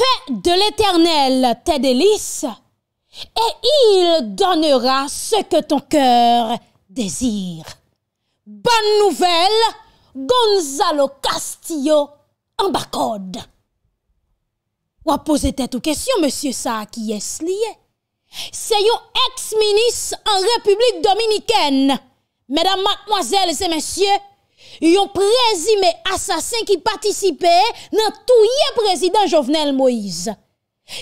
Fais de l'Éternel tes délices, et il donnera ce que ton cœur désire. Bonne nouvelle, Gonzalo Castillo en bacode. Ou à poser tête questions, monsieur ça, qui est lié? C'est un ex-ministre en République dominicaine. Mesdames, mademoiselles et messieurs, Yon prezime asasin ki patisipe nan touye prezident Jovenel Moïse.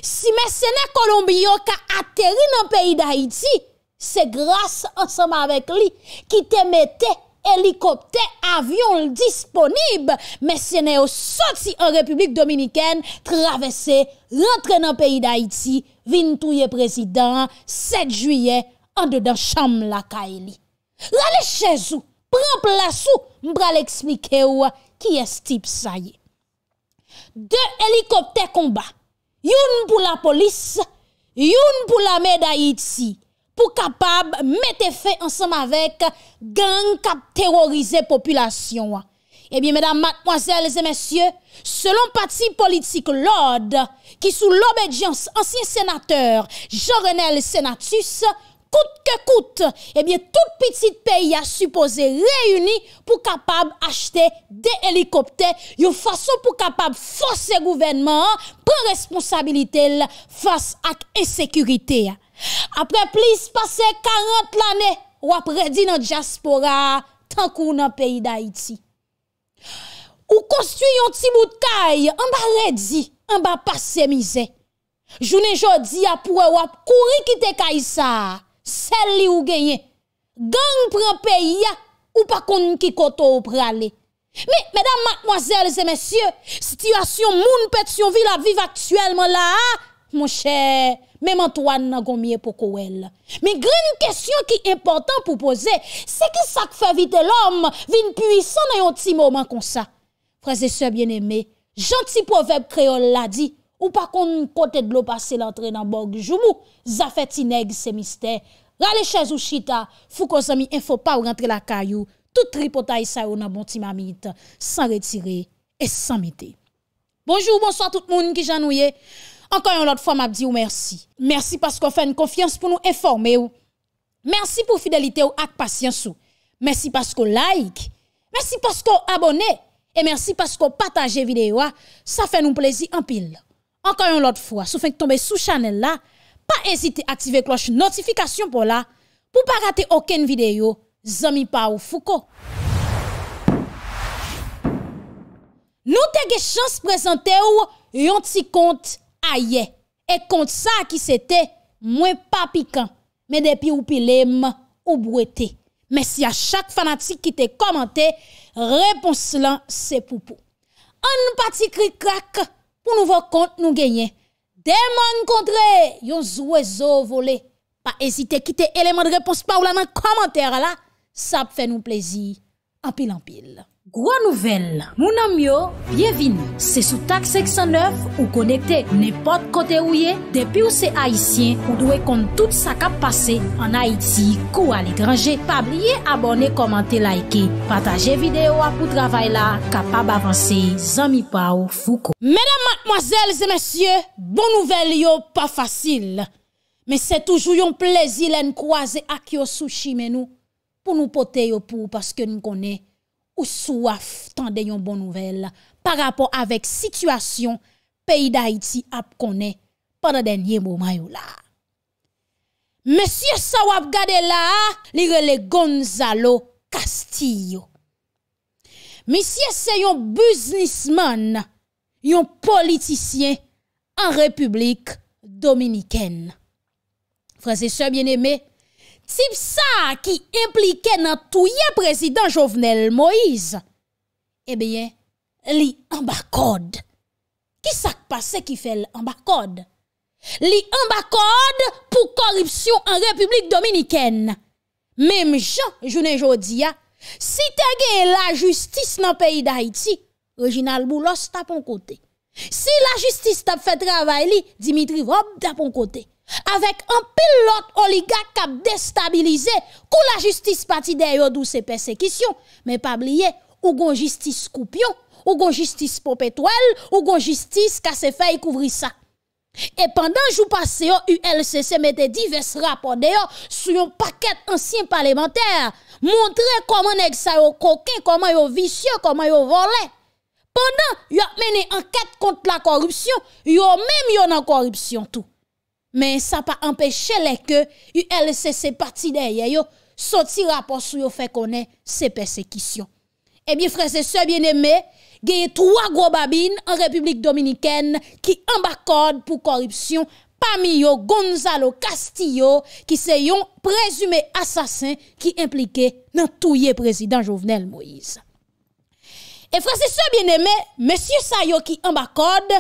Si mè sè nè Kolombiyon ka ateri nan peyi d'Haïti, se grase ansama avèk li ki te mette helikopte avyon disponib, mè sè nè yo soti an Republik Dominikèn, travesse, rentre nan peyi d'Haïti, vin touye prezident, 7 juye, an de dan chanm lakay e li. Rale chèzou! Pren plasou mbra l'eksplike ou ki es tip sa ye. De helikopte konba, youn pou la polis, youn pou la meda iti, pou kapab mette fe ansam avek gang kap terorize populasyon. E eh biye, mdm, mdm, selon pati politik lode, ki sou l'obedjans ansyen senater, Jean Renel Senatus, Kout ke kout, ebyen eh tout pitit peyi a supose reyuni pou kapab achte de helikopte yo fason pou kapab fose gouvenman, pren responsabilite l fos ak esekurite. Apre plis pase 40 l ane, wap redi nan Jaspora, tankou nan peyi da iti. Ou kostuyon ti bout kay, anba redi, anba pase mize. Jounen jodi apwe wap kouri kite kay saa. Sel li ou genye, gang pran peyi ya, ou pa konn ki koto ou prale. Me, medan, madmoazel, zemensye, sityasyon moun pet yon vi la viv aktuelman la, moun chè, mem antoan nan gomye poko el. Me, gren kèsyon ki important pou pose, se ki sak fa vi de l'om, vi n'puisan nan yon ti mouman kon sa. Prezese bien eme, janti poveb kreol la di, Ou pa kon kontè d'lo pase l'antre nan borg joumou, zafè ti neg se mistè. Rale chèz ou chita, fou kon zami en fò pa ou rentre la kayou, tout ripotay sa ou nan bonti mamit, san retire et san mite. Bonjour, bonsoit tout moun ki janouye. Enkoyon lot fòm ap di ou mersi. Mersi paskou fè n konfians pou nou informe ou. Mersi pou fidelite ou ak pasyans ou. Mersi paskou like. Mersi paskou abone. E mersi paskou pataje videyo a. Sa fè nou plezi anpil. Ankan yon lot fwa, sou fwenk tombe sou chanel la, pa ezite aktive kloche notifikasyon pou la, pou pa rate oken videyo, zami pa ou fouko. Nou te ge chans prezante ou yon ti kont a ye, e kont sa ki se te mwen pa pikant, men depi ou pilem ou bouete. Mè si a chak fanatik ki te komante, repons lan se pou pou. An nou pa ti krik krak, pour nous compte nous gagner. Demande contre yon oiseaux volé. Pas hésiter quitter élément de réponse par là dans commentaire là, ça fait nous plaisir. En pile en pile. Gwa nouvel, mounam yo, bienvin, se sou tak 609 ou konekte, nepot kote ou ye, depi ou se haisyen, ou dwe kont tout sa kap pase, an Haiti, kou al ekranje, pa blye abone, komante, laike, pataje video apou travay la, kapab avanse, zami pa ou fuko. Medan matmoazelze, monsye, bon nouvel yo, pa fasil, me se toujou yon plezi len kwa ze ak yo sushi menou, pou nou pote yo pou, paske nou konek. ou sou af tande yon bon nouvel par rapport avek sitwasyon peyi da iti ap konen padan denye mouman yo la. Mesye sa wap gade la, li rele Gonzalo Castillo. Mesye se yon buznisman, yon politisyen an republik dominiken. Fransese bien eme, Sip sa ki implike nan touye prezident Jovenel Moïse. Ebeye, eh li ambakode. Ki sak pa se ki fel ambakode? Li ambakode pou korripsyon an Republik Dominikène. Mem jan, jounen jodi ya, si te gen la justis nan peyi da Haiti, Regina Albulos tapon kote. Si la justis tap fè travay li, Dimitri Vop tapon kote. Avek an pil lot oliga kap destabilize Kou la justis pati deyo dou se persekisyon Men pabliye, ou gon justis koupyon Ou gon justis popetouel Ou gon justis kase fay kouvri sa E pandan jou pase yo, ULCC mette di Ves rapon deyo, sou yon paket ansyen parlementer Montre koman ek sa yo koke, koman yo visye, koman yo vole Pandan, yo apmene anket kont la korupsyon Yo mem yon an korupsyon tou Men sa pa empèche lè ke U LCC pati dè yè yo Soti rapos sou yo fè konè Se persekisyon E eh bi fransè se bienemè Gè yè 3 gro babin An republik dominikèn Ki ambakod pou koripsyon Pamiyo Gonzalo Castillo Ki se yon prezume asasin Ki implike nan touye Prezident Jovenel Moïse E fransè se bienemè Mèsyè sa yo ki ambakod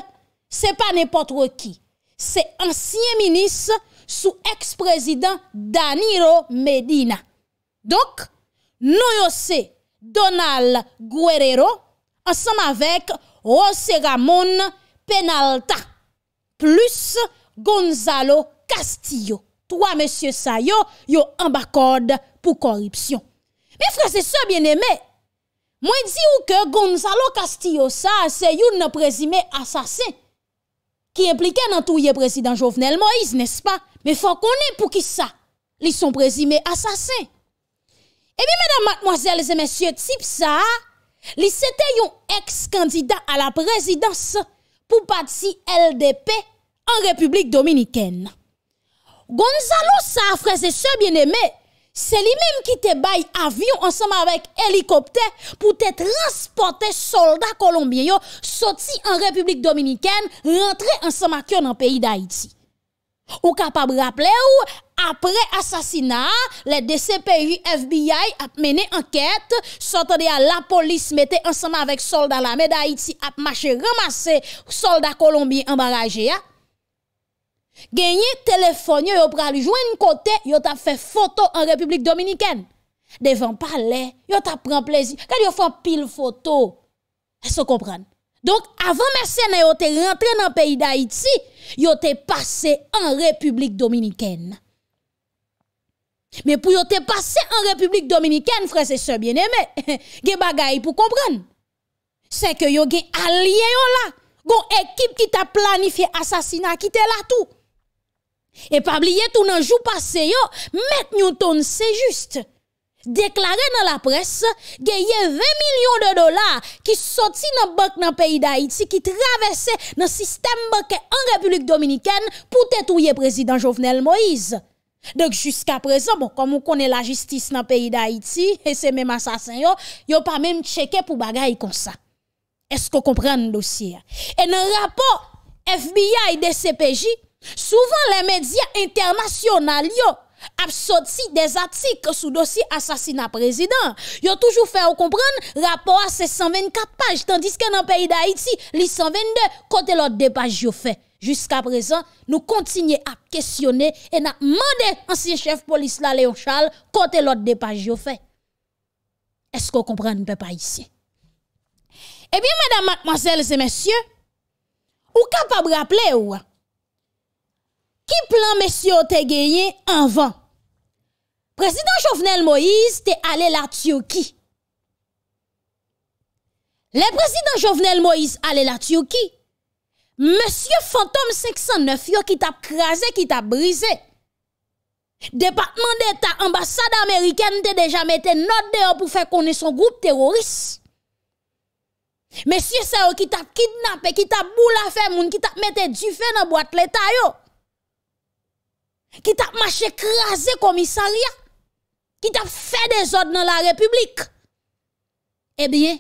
Se pa nèpotre ki Se ansyen minis sou ex-prezident Danilo Medina. Dok, nou yo se Donald Guerrero ansenm avek José Ramón Penalta plus Gonzalo Castillo. Toa monsye sa yo yo ambakorde pou korripsyon. Me frase se bien eme, mwen di ou ke Gonzalo Castillo sa se yo nou prezime asasey. ki implike nan touye prezident Jovenel Moïse, nespa, me fò konè pou ki sa li son prezime asasè. Ebi, mèdam matmoazèl, zè mèsyè, tip sa, li setè yon ex-kandidat a la prezidans pou pati LDP an Republik Dominikèn. Gonzalo sa a freze se bienemè, Se li menm ki te bay avyon anseman vek helikopte pou te transporte solda Kolombien yo soti an Republik Dominiken rentre anseman kyon an peyi d'Haïti. Ou kapab rapple ou apre asasina, le DCPJ FBI ap mene anket, sote de a la polis mette anseman vek solda la me d'Haïti ap mache ramase solda Kolombien anbaraje ya. Gagné téléphone, yo pral joindre côté, yo t'a fait photo en République dominicaine. Devant palais, yo t'a prend plaisir. Quand yo font pile photo. Est-ce que comprendre? Donc avant mercenaires yo t'es rentré dans le pays d'Haïti, yo t'es passé en République dominicaine. Mais pour yo t'es passé en République dominicaine, frère et sœurs bien-aimés, gen bagay pour comprendre. C'est que yo gen allié yo là, une équipe qui t'a planifié assassinat qui t'est là tout. E pabli yet ou nan jou pase yo, met nou ton se juste. Deklare nan la pres, geye 20 milyon de dolar ki soti nan bok nan peyi da Haiti, ki travesse nan sistem bok en Republik Dominikene pou tetouye prezident Jovenel Moïse. Dok, jusqu'a prezen, bon, kon mou kone la jistis nan peyi da Haiti, e se men masasen yo, yo pa men cheke pou bagay kon sa. E sko komprende dosye? E nan rapo FBI de CPJ, Souvan le medya international yo apsoti des atik sou dosi asasina prezident yo toujou fe ou kompran rapor a se 124 paj tandis ke nan peyi da Haiti li 122 kote lot de paj yo fe Juska prezan nou kontinye ap kesyonne en a eh mande ansye chef polis la Leon Charles kote lot de paj yo fe Esko kompran nou pe pa yisi Ebyen madame, mademoiselles et messieurs ou kapab raple ou an Ki plan mesye ou te genye anvan? Prezident Jovenel Moïse te ale la tiyoki. Le prezident Jovenel Moïse ale la tiyoki. Monsye Fantom 509 yo ki tap kraze, ki tap brise. Depatman de ta ambasade amerikane te deja mette note de yo pou fe konen son group teroris. Monsye se yo ki tap kidnape, ki tap bou la fe moun, ki tap mette dufe nan boat leta yo. qui t'a marché crasé commissariat, qui t'a fait des ordres dans la République. Eh bien,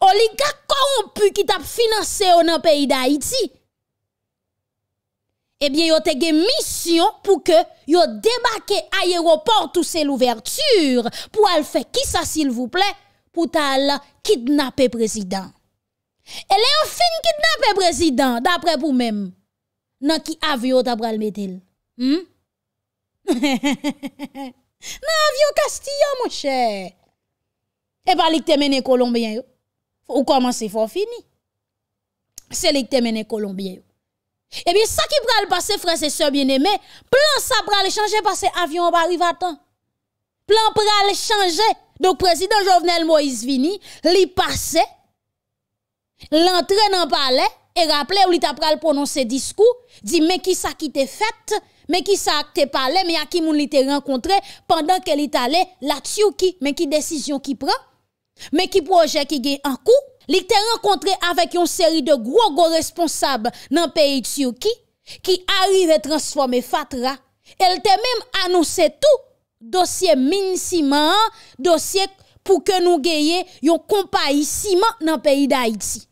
oligarque corrompu qui t'a financé dans le pays d'Haïti, eh bien, yo te une mission pour que yo débarquer à l'aéroport tout c'est l'ouverture pour faire qui ça s'il vous plaît pour tal kidnapper président. Et yon fin kidnapper président d'après vous même. Dans qui avion t'a pral le hmm? nan l'avion Castillon mon cher. et pas li te mene ou yo. Ou comment C'est fini. C'est li te mene Colombien. Eh bien ça qui qui le pral Frères et sœurs bien aimé plan ça pral que avion pas pa à temps. Plan pral Donc le président Jovenel Moïse vini, li passe, l'entraîne palais palais, et rappelé ou li ta pral prononcer dit mais mais qui ça qui te fait men ki sa ak te pale, men a ki moun li te renkontre, pandan ke li tale la tsyuki, men ki desisyon ki pran, men ki proje ki gen an kou, li te renkontre avèk yon seri de gro go responsab nan peyi tsyuki, ki arrive transforme fatra. El te men anonsè tou, dosye min siman, dosye pou ke nou geye yon kompa yi siman nan peyi da iti.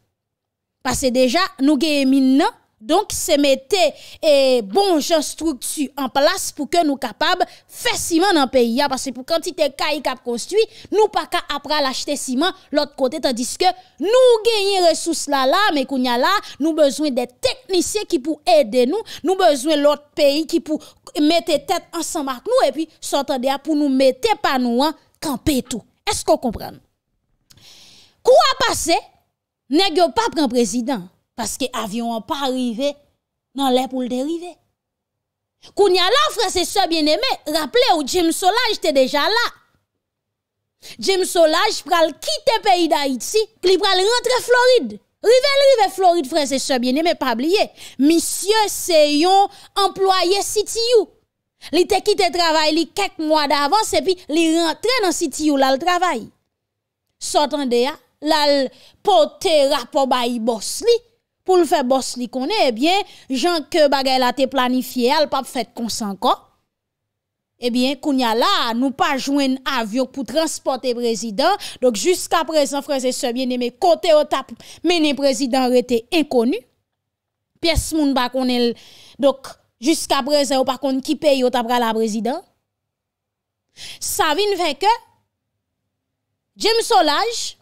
Pase deja, nou geye min nan, Donc, c'est mettre et eh, bon structure en place pour que nous capables de faire ciment dans le pays. Parce que pour quantité de cailles qui construit, nous pas qu'à après l'acheter ciment l'autre côté, tandis que nous gagnons ressources là, là, mais qu'on y a là, nous besoin des techniciens qui pour aider nous, nous besoin de l'autre pays qui pour mettre tête ensemble avec nous, et puis s'entendre pour nous mettre pas nous, camper tout. Est-ce qu'on comprend? Quoi passer? N'est-ce pas prendre président? Paske avyon an pa rive nan lè pou l'de rive. Koun ya la, franse sobyen eme, raple ou Jim Solaj te deja la. Jim Solaj pral kite peyi da iti, li pral rentre Floride. Rive l'rive Floride, franse sobyen eme, pa bliye. Misye seyon, employe sitiyou. Li te kite travay li kek mwa davans, e pi li rentre nan sitiyou lal travay. Sotan de ya, lal potera po bayi bos li, pou nou fè bòs li konè, ebyen, jan ke bagè la te planifiè, al pap fèt konsankò, ebyen, kounya la, nou pa jwen avyok pou transporte prezident, dok jysk aprezen, frèzè sebyen, neme kote o tap, menen prezident rete ekonu, piè smoun bakonel, dok jysk aprezen, ou pa kon ki pey o tap ral la prezident, sa vin vekè, jem solaj,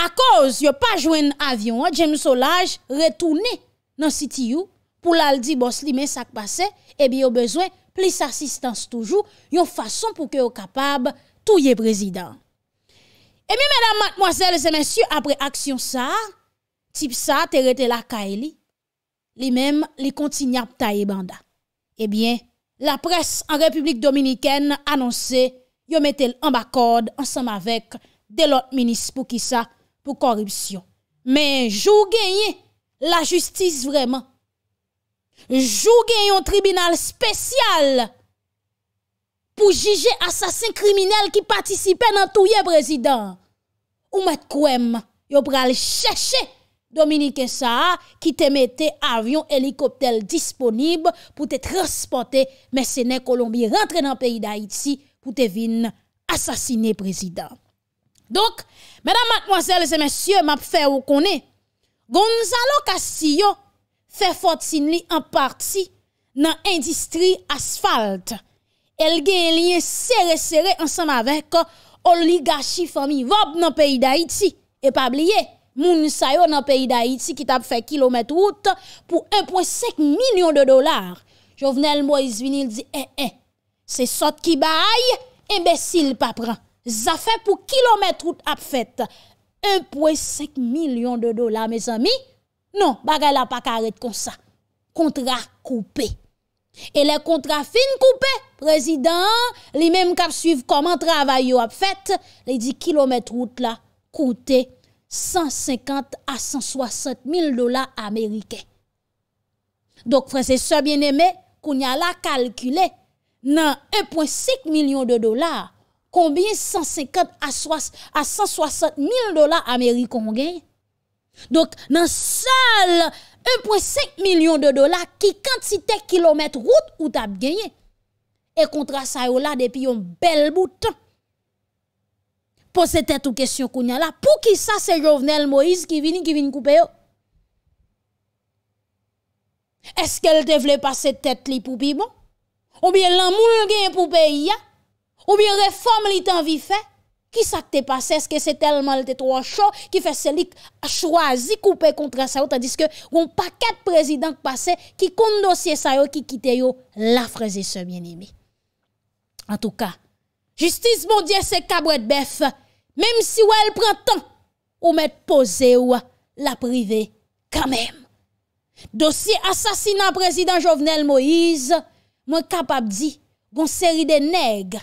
A koz yo pa jwen avyon, James Olaj retouni nan siti yo pou lal di bos li men sakpase, e bi yo bezwen plis asistans toujou, yon fason pou ke yo kapab touye prezident. E mi menan matmoazel, zene syo apre aksyon sa, tip sa terete la kaeli, li menm li kontinyap ta e banda. E bi, la pres an Republik Dominiken anonse yo metel ambakod ansam avek de lot minis pou ki sa pou korupsyon. Men, jougen yon la justis vreman. Jougen yon tribunal spesyal pou jige asasin kriminel ki patisipe nan touye, prezident. Ou met kouem, yo pral chèche Dominique Saha ki te mette avyon helikoptèl disponib pou te transporte mè sène Kolombie rentre nan peyi d'Haïti pou te vin asasine prezident. Dok, mèdam matmoazèl zè mèsyè, mè ap fè ou konè, Gonzalo Castillo fè fòt sin li an parti nan endistri asfalt. El gen li sère sère ansèm avèk, ol li gachif amy vòb nan peyi d'Aiti. E pabliye, moun sa yo nan peyi d'Aiti ki tap fè kilomet wout pou 1.5 milyon de dolar. Jovnel Moise vinil di, e, eh, e, eh, se sot ki baye, e besil pa pran. Zafè pou kilometrout ap fèt, 1.5 milyon de dolar, mes ami, non, bagay la pa karet kon sa, kontra koupè. E le kontra fin koupè, prezident, li menm kap suiv koman travay yo ap fèt, li di kilometrout la, koute 150 a 160 mil dolar amerikè. Dok prezè se bien eme, koun ya la kalkule, nan 1.5 milyon de dolar, konbien 150 a 160 mil dola Amerikon genye? Donk nan sal 1.5 milyon de dola ki kantite kilomet route ou tap genye? E kontra sa yo la depi yon bel boutan. Po se tet ou kesyon koun ya la, pou ki sa se jovenel Moise ki vini, ki vini koupe yo? Eske l te vle pa se tet li pou pi bon? Ou bien lan moun genye pou pe ya? Ou bi yon reform li tan vi fe, ki sa te pase, eske se telman li te tro ancho, ki fe selik a chwazi koupe kontra sa yo, tandis ke yon paket prezident pase, ki koun dosye sa yo, ki kite yo la freze se mjenimi. En tou ka, justice moun diye se kabwet bef, mèm si wèl pran tan, ou mèt pose yo la prive kamèm. Dosye asasinan prezident Jovenel Moïse, mwen kapap di, goun seri de negre,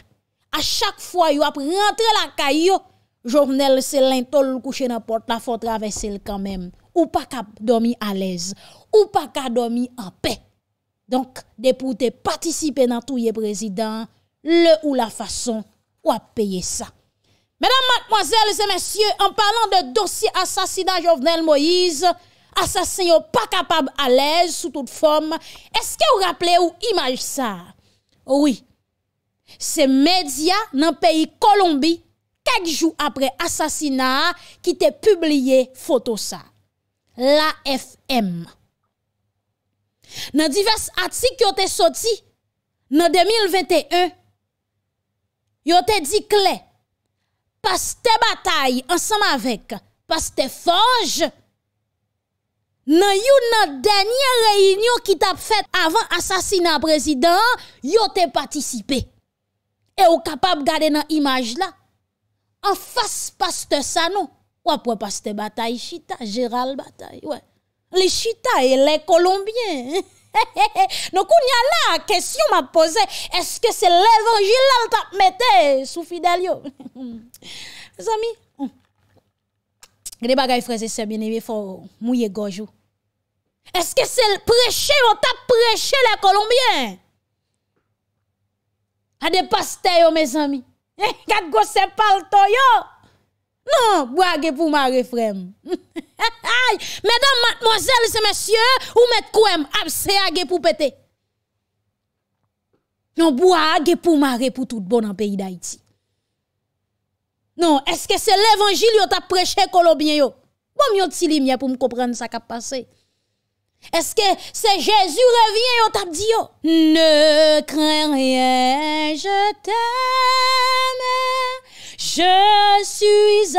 A chak fwa yo ap rentre la kayo, jounel se lento l kouche nan porte la, fwa travesse l kanmem. Ou pa ka domi alez. Ou pa ka domi an pe. Donk, de pou te patisipe nan tou ye prezident, le ou la fason ou ap peye sa. Menam, matmoazel, zemensye, an parlant de dosi asasida jounel Moïse, asasin yo pa kapab alez, sou tout fom, eske ou rappele ou imaj sa? Ouwi, Se medya nan peyi Kolombi kakjou apre asasina ki te publiye foto sa. La FM. Nan divers atik yo te soti nan 2021, yo te di kle, pas te batay ansam avek, pas te fange, nan yo nan denye reynyo ki tap fet avan asasina prezident, yo te patisipe. e ou kapab gade nan imaj la, an fase paste sa nou, wap wapaste batay chita, jeral batay, wè. Le chita e le kolombien. Nou kou nyan la, kesyon ma pose, eske se levangil la l tap mette, sou fidel yo. Zami, grede bagay freze se bine, vefo mouye gojou. Eske se preche, wap tap preche le kolombien. a des pasteurs, mes amis. Eh, quatre gosses palto yo. Non, boage pour ma refrem. Mesdames, mademoiselles et messieurs, ou met kouem, abseage pour pété. Non, avez pour mare pour tout bon en pays d'Haïti. Non, est-ce que c'est l'évangile yo t'a prêché Colombien yo? Bon, yon ti lumière pour me comprendre ce qui a passé. Est-ce que c'est Jésus revient au t'a dit oh, Ne crains rien, je t'aime. Je suis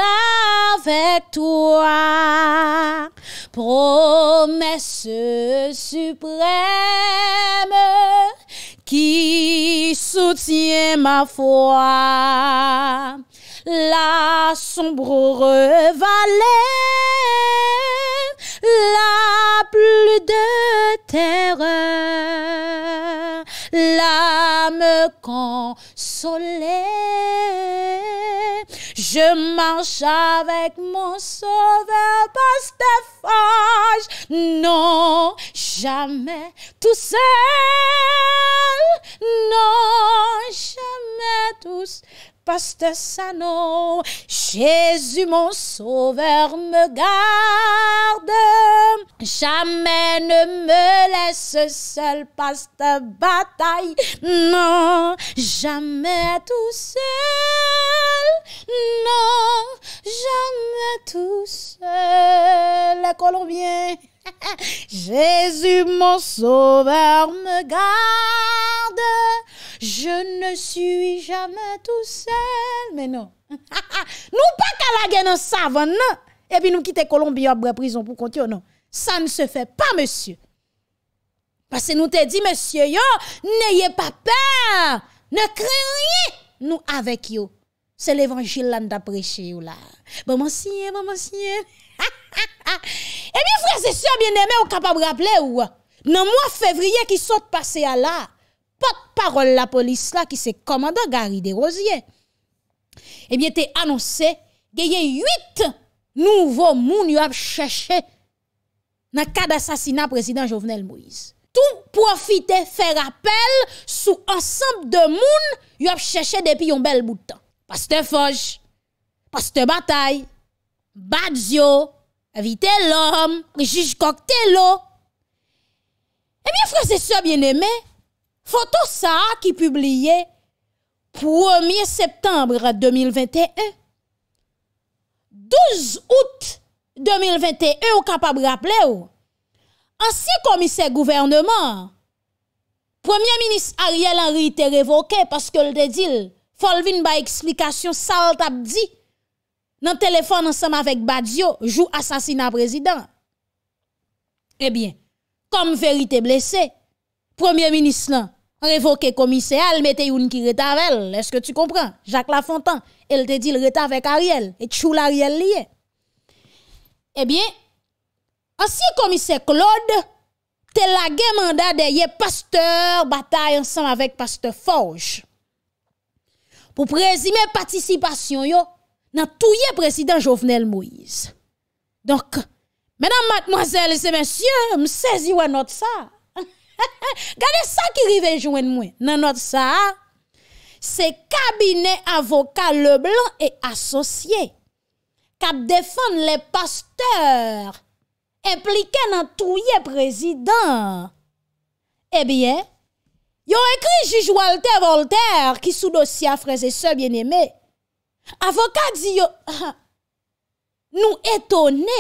avec toi. Promesse suprême qui soutient ma foi. La sombre vallée la plus de terreur, l'âme consolée. Je marche avec mon sauveur pas non, jamais tout seul, non, jamais tous. Pasteur Sano, Jésus mon sauveur me garde. Jamais ne me laisse seul, Pasteur Bataille. Non, jamais tout seul. Non, jamais tout seul. Les Colombiens. Jésus mon sauveur me garde, je ne suis jamais tout seul. Mais non, nous pas qu'à la guerre savon, non. Et puis nous quitter Colombie à prison pour continuer, non. Ça ne se fait pas, monsieur. Parce que nous te dit, monsieur, yo, n'ayez pas peur, ne craignez nous avec vous C'est l'évangile là nous prêché là. Maman monsieur, maman Ha ha ha, ebyen frase sya bieneme ou kapab raple ou, nan mwa fevriye ki sot pase a la, pot parol la polis la ki se komanda gari de rozye. Ebyen eh te anonse geye yit nouvo moun yop chèche nan kade asasina prezident Jovenel Moïse. Tou profite fè rapel sou ansanp de moun yop chèche depi yon bel boutan. Pastè foj, pastè batay, badz yo, Avite l'om, jiji kokte lo. Ebyen eh frase se bien eme, Foto sa ki publie, 1er septembre 2021. 12 out 2021, ou kapab rap le ou. Ansi komise gouvernement, Premier ministre Ariel Henry te revoke, paske l'dedil, folvin ba eksplikasyon sal tap di. dans téléphone ensemble avec Badio, joue assassinat président. Eh bien, comme vérité blessée, premier ministre révoqué commissaire, elle mettait une qui Est-ce que tu comprends? Jacques Lafontaine, elle te dit le retard avec Ariel et chou l'Ariel lié. Eh bien, ancien commissaire Claude te l'a mandat derrière pasteur bataille ensemble avec pasteur Forge. Pour présumer participation yo nan touye prezident Jovenel Moïse. Donk, menan matmoazel se mensyen, msèzi wè not sa. Gade sa ki rive jwen mwen, nan not sa, se kabine avoka Leblanc e asosye, kap defon le pasteur, implike nan touye prezident. Ebyen, eh yo ekri Jijou Walter Voltaire, ki sou dosya freze se bien eme, Avokat di yo... Nou etone...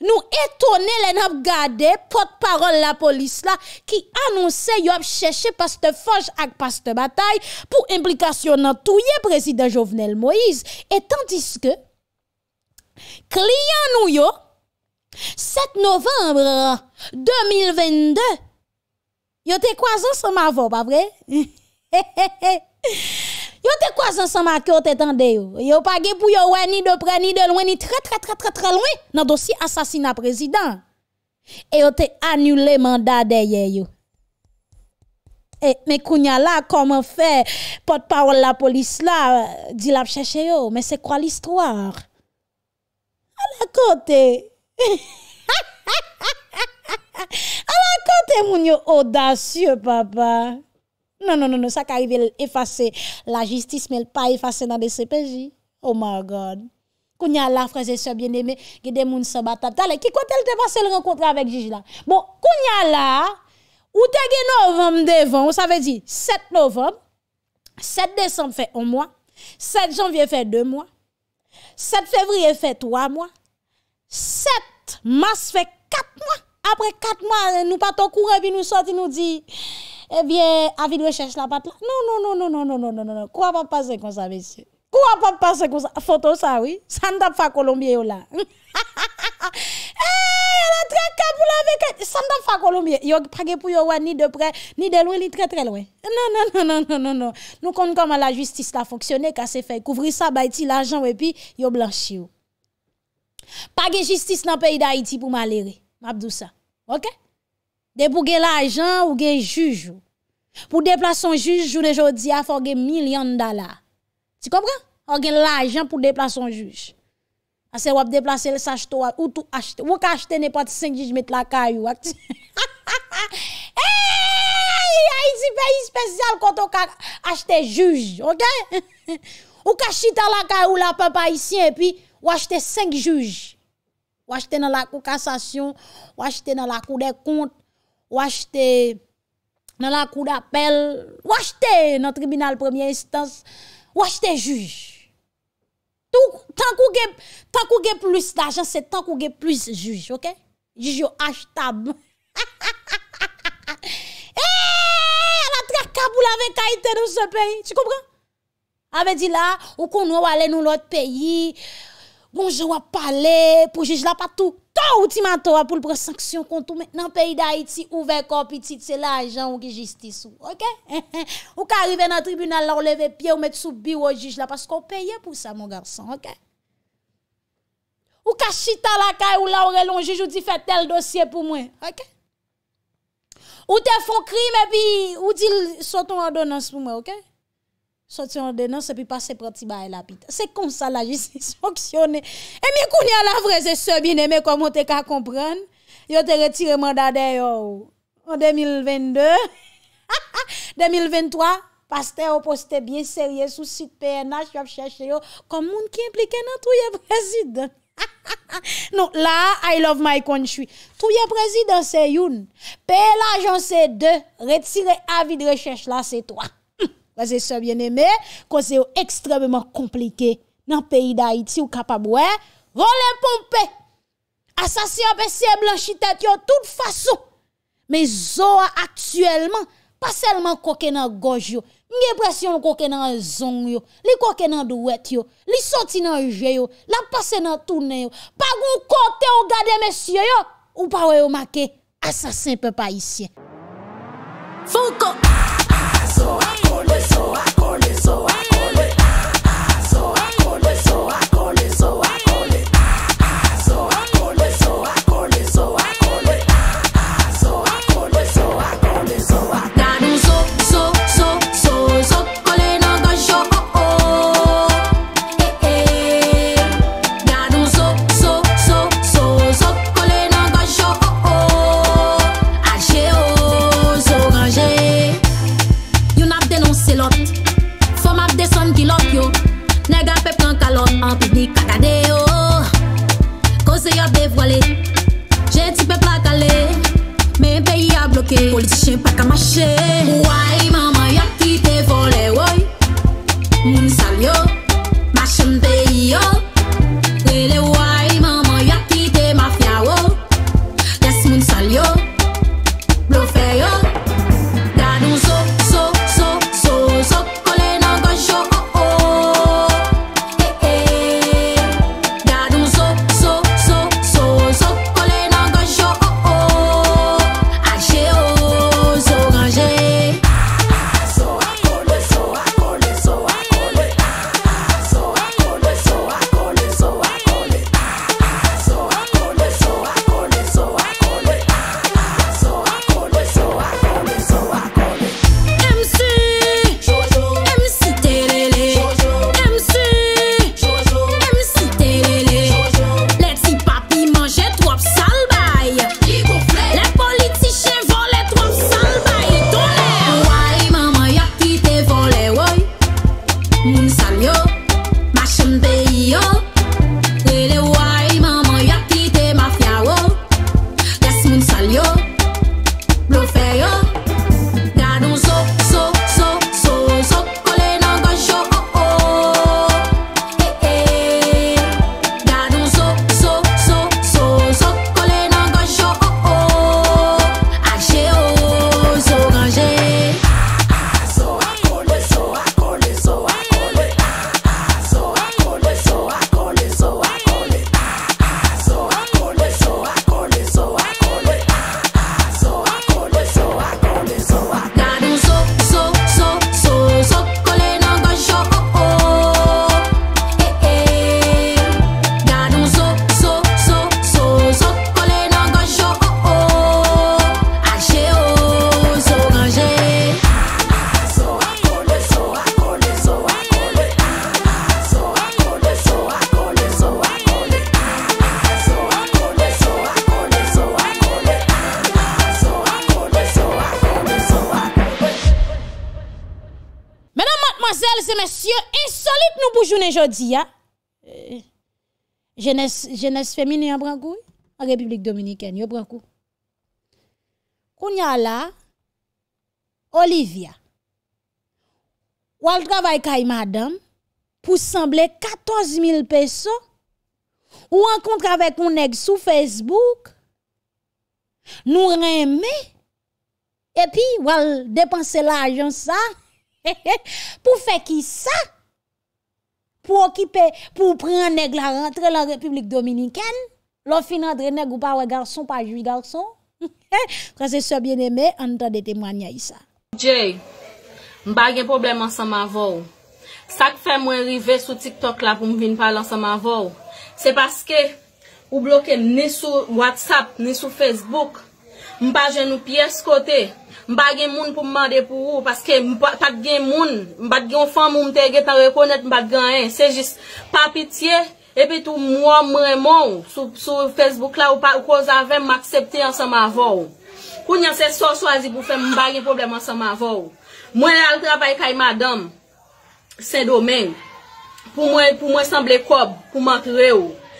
Nou etone lè nou ap gade... Pot parol la polis la... Ki anonsè yo ap chèche... Pas te fòj ak pas te batay... Pou implikasyon nan touye... Prezident Jovenel Moïse... Etan diske... Kliyan nou yo... 7 novembre... 2022... Yo te kwa zon se ma vò pa vre? Hehehe... Yo te croisé ensemble à yo te tende yo. Yo pas pou yo ni de près ni de loin ni très très très très très loin dans dossier assassinat président. Et yo te annulé mandat ye yo. Et eh, mais kounya là comment faire porte-parole la police là dit la chercher yo mais c'est quoi l'histoire À la côté. à la côté mon yo audacieux papa. Non, non, non, ça qui arrive, effacer la justice, mais elle pas effacer dans le CPJ. Oh my God. Quand la frère et soeur bien-aimé, il y a des gens qui sont qui compte elle te passe le rencontre avec Gigi là? Bon, quand y a là, ou te novembre devant, ça veut dire 7 novembre, 7 décembre fait un mois, 7 janvier fait deux mois, 7 février fait trois mois, 7 mars fait quatre mois. Après quatre mois, nous partons courir puis nous sortons, nous dit bien, bien de recherche la patte là. Non, non, non, non, non, non, non, non, non, non. Quoi pas passer comme ça, monsieur. Quoi pas passer comme ça. Photo ça, oui? Ça fa la. la veke. pas ni de près, ni de loin, ni très, très loin. Non, non, non, non, non, non, non. Nous comptons comment la justice la fonksyonè, ça, fait couvrir sa, l'argent et puis et puis yo blanchi pas de justice dans le pays pour pour malere. Mabdou ça. Ok? De pou gen la ajan ou gen jujou. Pou deplase an jujou, jounen jodi a fò gen milyon dala. Ti kompran? Ou gen la ajan pou deplase an jujou. Ase wap deplase le sasto wak. Ou ka ashte ne pati 5 jizmet lakayou. Ha ha ha! Eyy! A yi si peyi spesyal kont ou ka ashte jujou. Ok? Ou ka chita lakayou la papa yi si en pi. Ou ashte 5 jujou. Ou ashte nan lakou kasasyon. Ou ashte nan lakou de kont. Ou achete nan la kou d'apel, ou achete nan tribunal premier instance, ou achete juj. Tou, tan kou ge plus la jan, se tan kou ge plus juj, ok? Juj yo achetab. Eee, la trakab ou la vekaiten nou se peyi, ti koupran? A ve di la, ou kon wale nou lot peyi, goun jwa pale, pou juj la patou. Ou ti manto a pou l'prosaksyon kontou men nan peyi da iti ouve kop iti tse la ajan ou ki jistis ou, okey? Ou ka arrive nan tribunal la ou leve pie ou met sou bi ou o jij la paskou o peye pou sa moun garson, okey? Ou ka chita la kay ou la ou re lon jij ou di fè tel dosye pou mwen, okey? Ou te fon krim epi ou di sou ton adonans pou mwen, okey? Okey? Soti an de nan se pi pase prati ba e la pita. Se konsa la jis, se fonksyonen. E mi kouni an la vreze, se bin eme komon te ka kompran. Yo te retire manda de yo ou. An 2022. 2023, pastè ou poste biye serye sou sit PNH, yo ap chèche yo kom moun ki implike nan touye prezid. Non, la, I love my country. Touye prezid an se youn. PNH an se de, retire avi de chèche la se towa. Aze sebyen eme, koze yo ekstrememan komplike nan peyi da iti yo kapabwe. Vole pompe, asasin apesye blanchitek yo tout fason. Me zowa aktuelman, pa selman koke nan goj yo, ngepresyon koke nan zon yo, li koke nan duwet yo, li soti nan je yo, la pase nan tounen yo, pa gou kote ou gade mesye yo, ou pa we yo make, asasin pe pa isye. Foukou! so Euh, jeunesse, jeunesse féminine en République Dominicaine, yo Brankou. Kounya Olivia, ou elle travaille avec madame, pour sembler 14 000 pesos, ou rencontre avec un ex sur Facebook, nous remet, et puis, ou elle l'argent ça, pour faire qui ça? pou ou pre yon neg la rentre la Republik Dominikèn, lò finandre neg ou pa wè garson pa jwi garson, pre se se bien eme, an ta de temwanya yisa. Jey, m bagye problem an sa ma vòw, sa k fè mwen rive sou TikTok la pou m vin pal an sa ma vòw, se paske ou bloke ni sou WhatsApp, ni sou Facebook, m bagye nou piye skote, Mbage moun pou mbande pou ou, paske mbade gen moun, mbade gen oufan moun te gen ta rekonet mbade gen en. Se jist pa pitiye, epi tou mwa mwen moun, sou Facebook la ou koz avem, m'aksepte an sa m'avou. Kou nyan se so swazi pou fe mbage problem an sa m'avou. Mwen al trabay kay madam, sen domen, pou mwen semble kob, pou mante re ou.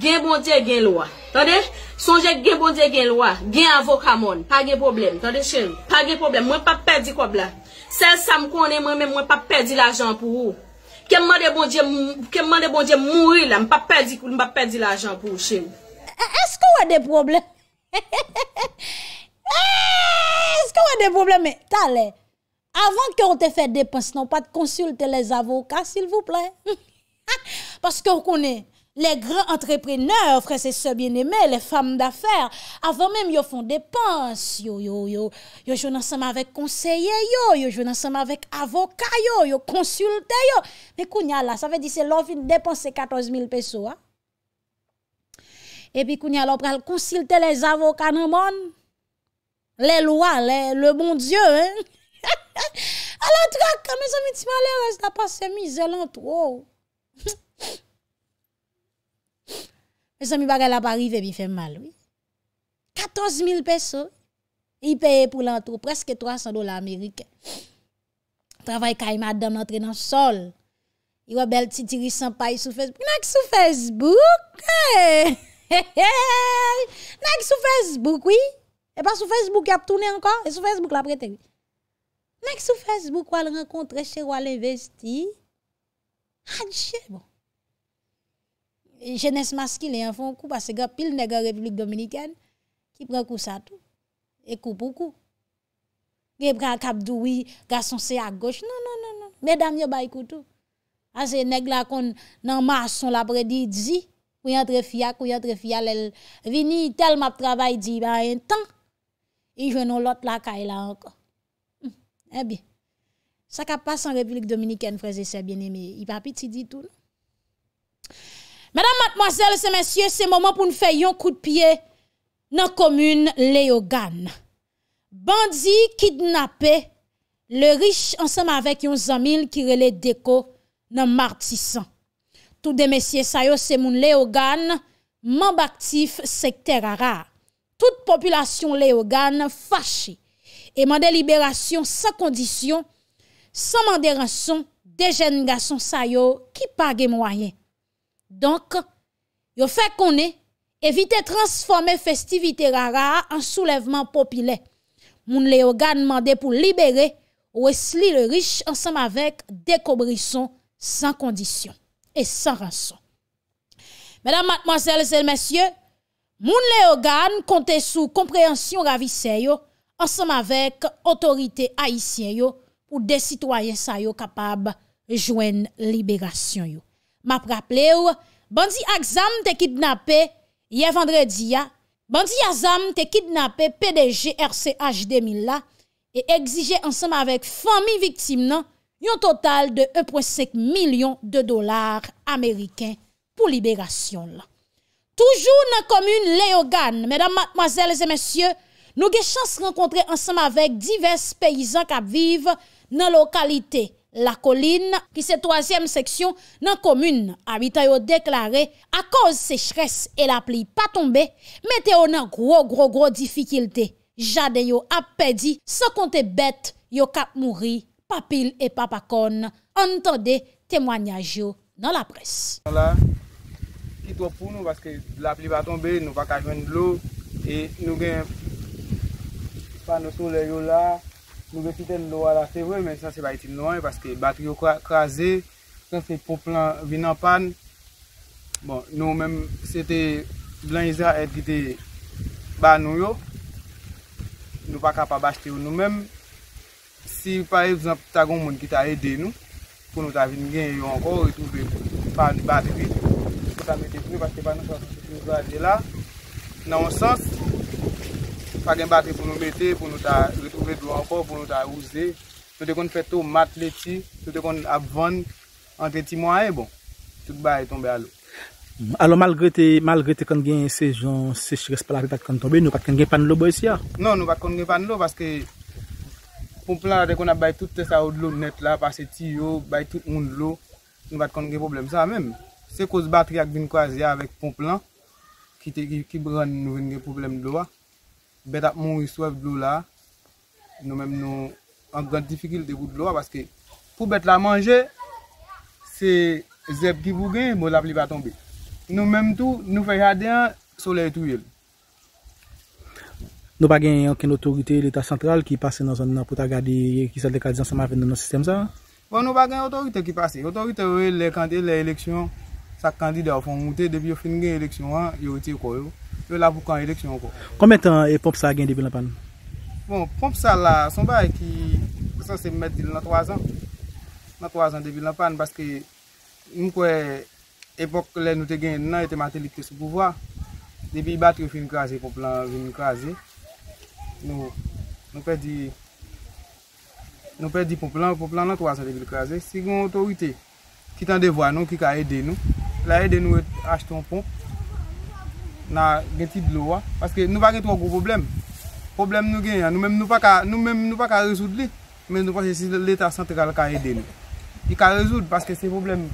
Gen bon diye, gen lwa. Tande? Sonje gen bon diye, gen lwa. Gen avokamon. Pa gen problem. Tande, chen? Pa gen problem. Mwen pa pedi kob la. Sen sa m konen mwen, mwen pa pedi l'ajan pou ou. Ken man de bon diye mou, ken man de bon diye mou, mwen pa pedi l'ajan pou ou, chen. Eske ou wè de problem? Eske ou wè de problem? Tande, avon ke ou te fè depens, non pa te konsulte les avokas, s'il vous plè. Paske ou konen? Le gran entrepreneur, frères et soeurs bien-aimés, les femmes d'affaires, avant même yo font dépense, yo yo yo, yo jounen somme avec conseillers, yo yo jounen somme avec avocats, yo yo, consulter, yo. Me kounya la, sa ve di se l'offi de dépense 14 000 pesos, ha. E pi kounya la, pral konsilte les avocats nan moun, le loi, le bon dieu, he. A la trak, a me zami ti malè, wè zda pa se mizè lan tro. Mes amis, fait mal, oui. 14 000 pesos. Il paye pour l'entour presque 300 dollars américains. Travail quand madame entre dans le sol. Il a belle sans paille sur Facebook. Nak sur Facebook. sur Facebook, oui. Et pas sur Facebook, y a tourné encore. Et sur Facebook, la prête, oui. Nak sur Facebook, il rencontrer chez ou Investi. Ah, bon. Genes maski li an fon kou, pase ge pil neg an Republik Dominiken, ki pren kou sa tou, e kou pou kou. Ge pren kap douwi, ga son se ak goch, non, non, non, non. medam yo bay kou tou. Ase ah, neg la kon nan mason la pre di, di, pou yon tre fiyak, pou yon tre fiyak lel, vini tel map travay di, ba yon tan, i jwenon lot la ka e la eh an kon. Ebi, sa kap pas an Republik Dominiken, freze se biene, me ipapit si di tou nou. Madame, mademoiselles et messieurs, c'est moment pou nou fè yon coup de pied nan komune Léogane. Bandi kidnappé, le riche ansèm avèk yon zamin ki relè déko nan martisan. Tout des messieurs, sayo se moun Léogane, mambaktif sekter ara. Tout population Léogane fâché et mandè libération sa kondisyon sa mandè rason de jèn gason sayo ki page mwayen. Donk, yo fèk konè, evite transformè festivite rara an soulevman popile. Moun le ogan mandè pou libere ou es li le riche ansam avèk dekobrison san kondisyon e san ranson. Mèdam matmazèl zèl mèsyè, moun le ogan kontè sou kompreyansyon raviseyo ansam avèk otorite aisyen yo ou de sitwayen sayo kapab jwen liberasyon yo. Ma praple ou, bandi aksam te kidnapè ye vendredi ya, bandi azam te kidnapè PDG RCH 2000 la, e egzije ansam avek fami viktim nan yon total de 1.5 milyon de dolar Ameriken pou liberasyon la. Toujou nan komyne Leogane, medan madmoazel e zemesye, nou ge chans renkontre ansam avek divers peyizan ka vive nan lokalite. La koline ki se toasyem seksyon nan komune, habita yo deklare a koz sechres e la pli pa tombe, mete yo nan gro gro gro difikilte. Jade yo ap pedi, se kon te bet, yo kap mouri, papil e papakon, antande temwanyaj yo nan la pres. La pli pa tombe, nou va kajwen blou, nou gen panosou le yo la, Loube non, bon, si ten lou ala se vwen men sa se bayitin nou ane Paske batri yo kraze Sa se poplan vinan pan Bon nou men Se te blan yizra et gite Ban nou yo Nou pa kapa baste yo nou men Si pare Zanp tagon moun gita ede nou Pou nou ta vin gen yo anko Retoube pan batri Sa me te pli paske ban nou Nan wonsans Fage mbate pou nou bete, pou nou ta retouve dlo anko, pou nou ta ouze. Se te kon fete ou matleti, se te kon apvan, anketi mwa e bon, tout ba e tombe alo. Alo malgre te kon gen sejons sejres pala ki pati kon tombe, nou pati kon gen pan lo bo isya? Non, nou pati kon gen pan lo, paske Pompelan la de kon a bay tout te sa ou dlo net la, pasi ti yo, bay tout moun dlo, nou pati kon gen problem sa men. Se koz batri ak bin kwa zya avek Pompelan, ki bran nou ven gen problem dlo a, Bet ap moun iswev blou la, nou mèm nou an grand difikil de gout blou a, paske pou bet la manje, se zeb ki vougen, moun la pli va tombe. Nou mèm tou, nou fè yade an, sole etou yel. Nou bagen yon ken otorite l'Etat Sentral ki pase nan zon nan pou ta gade ye ki sa dekade zan sa maven nan nan sistem sa? Bon, nou bagen otorite ki pase, otorite yon le kante, le eleksyon, sak kandida ou fon mouten, devyo fin gen eleksyon an, yo iti yon kor yo. Ve la vouk an edeksyon an kon. Kome tan epop sa gen debil an pan? Bon, pomp sa la, son ba e ki... Sa se met dil nan 3 an. Nan 3 an debil an pan, baske... Yon kwe epok le nou te gen nan ete matelik te sou pouvoi. Debi batre fin kaze, pomp lan vin kaze. Nou, nou pedi... Nou pedi pomp lan, pomp lan nan 3 an debil kaze. Si yon otorite, ki tan devwa nou, ki ka ede nou. La ede nou e acheton pomp. nan gen tit lowa paske nou va gen 3 gros problem problem nou gen, nou menm nou pa ka rezoud li, menm nou pa se si l'Etat sentral ka eden yi ka rezoud paske se problem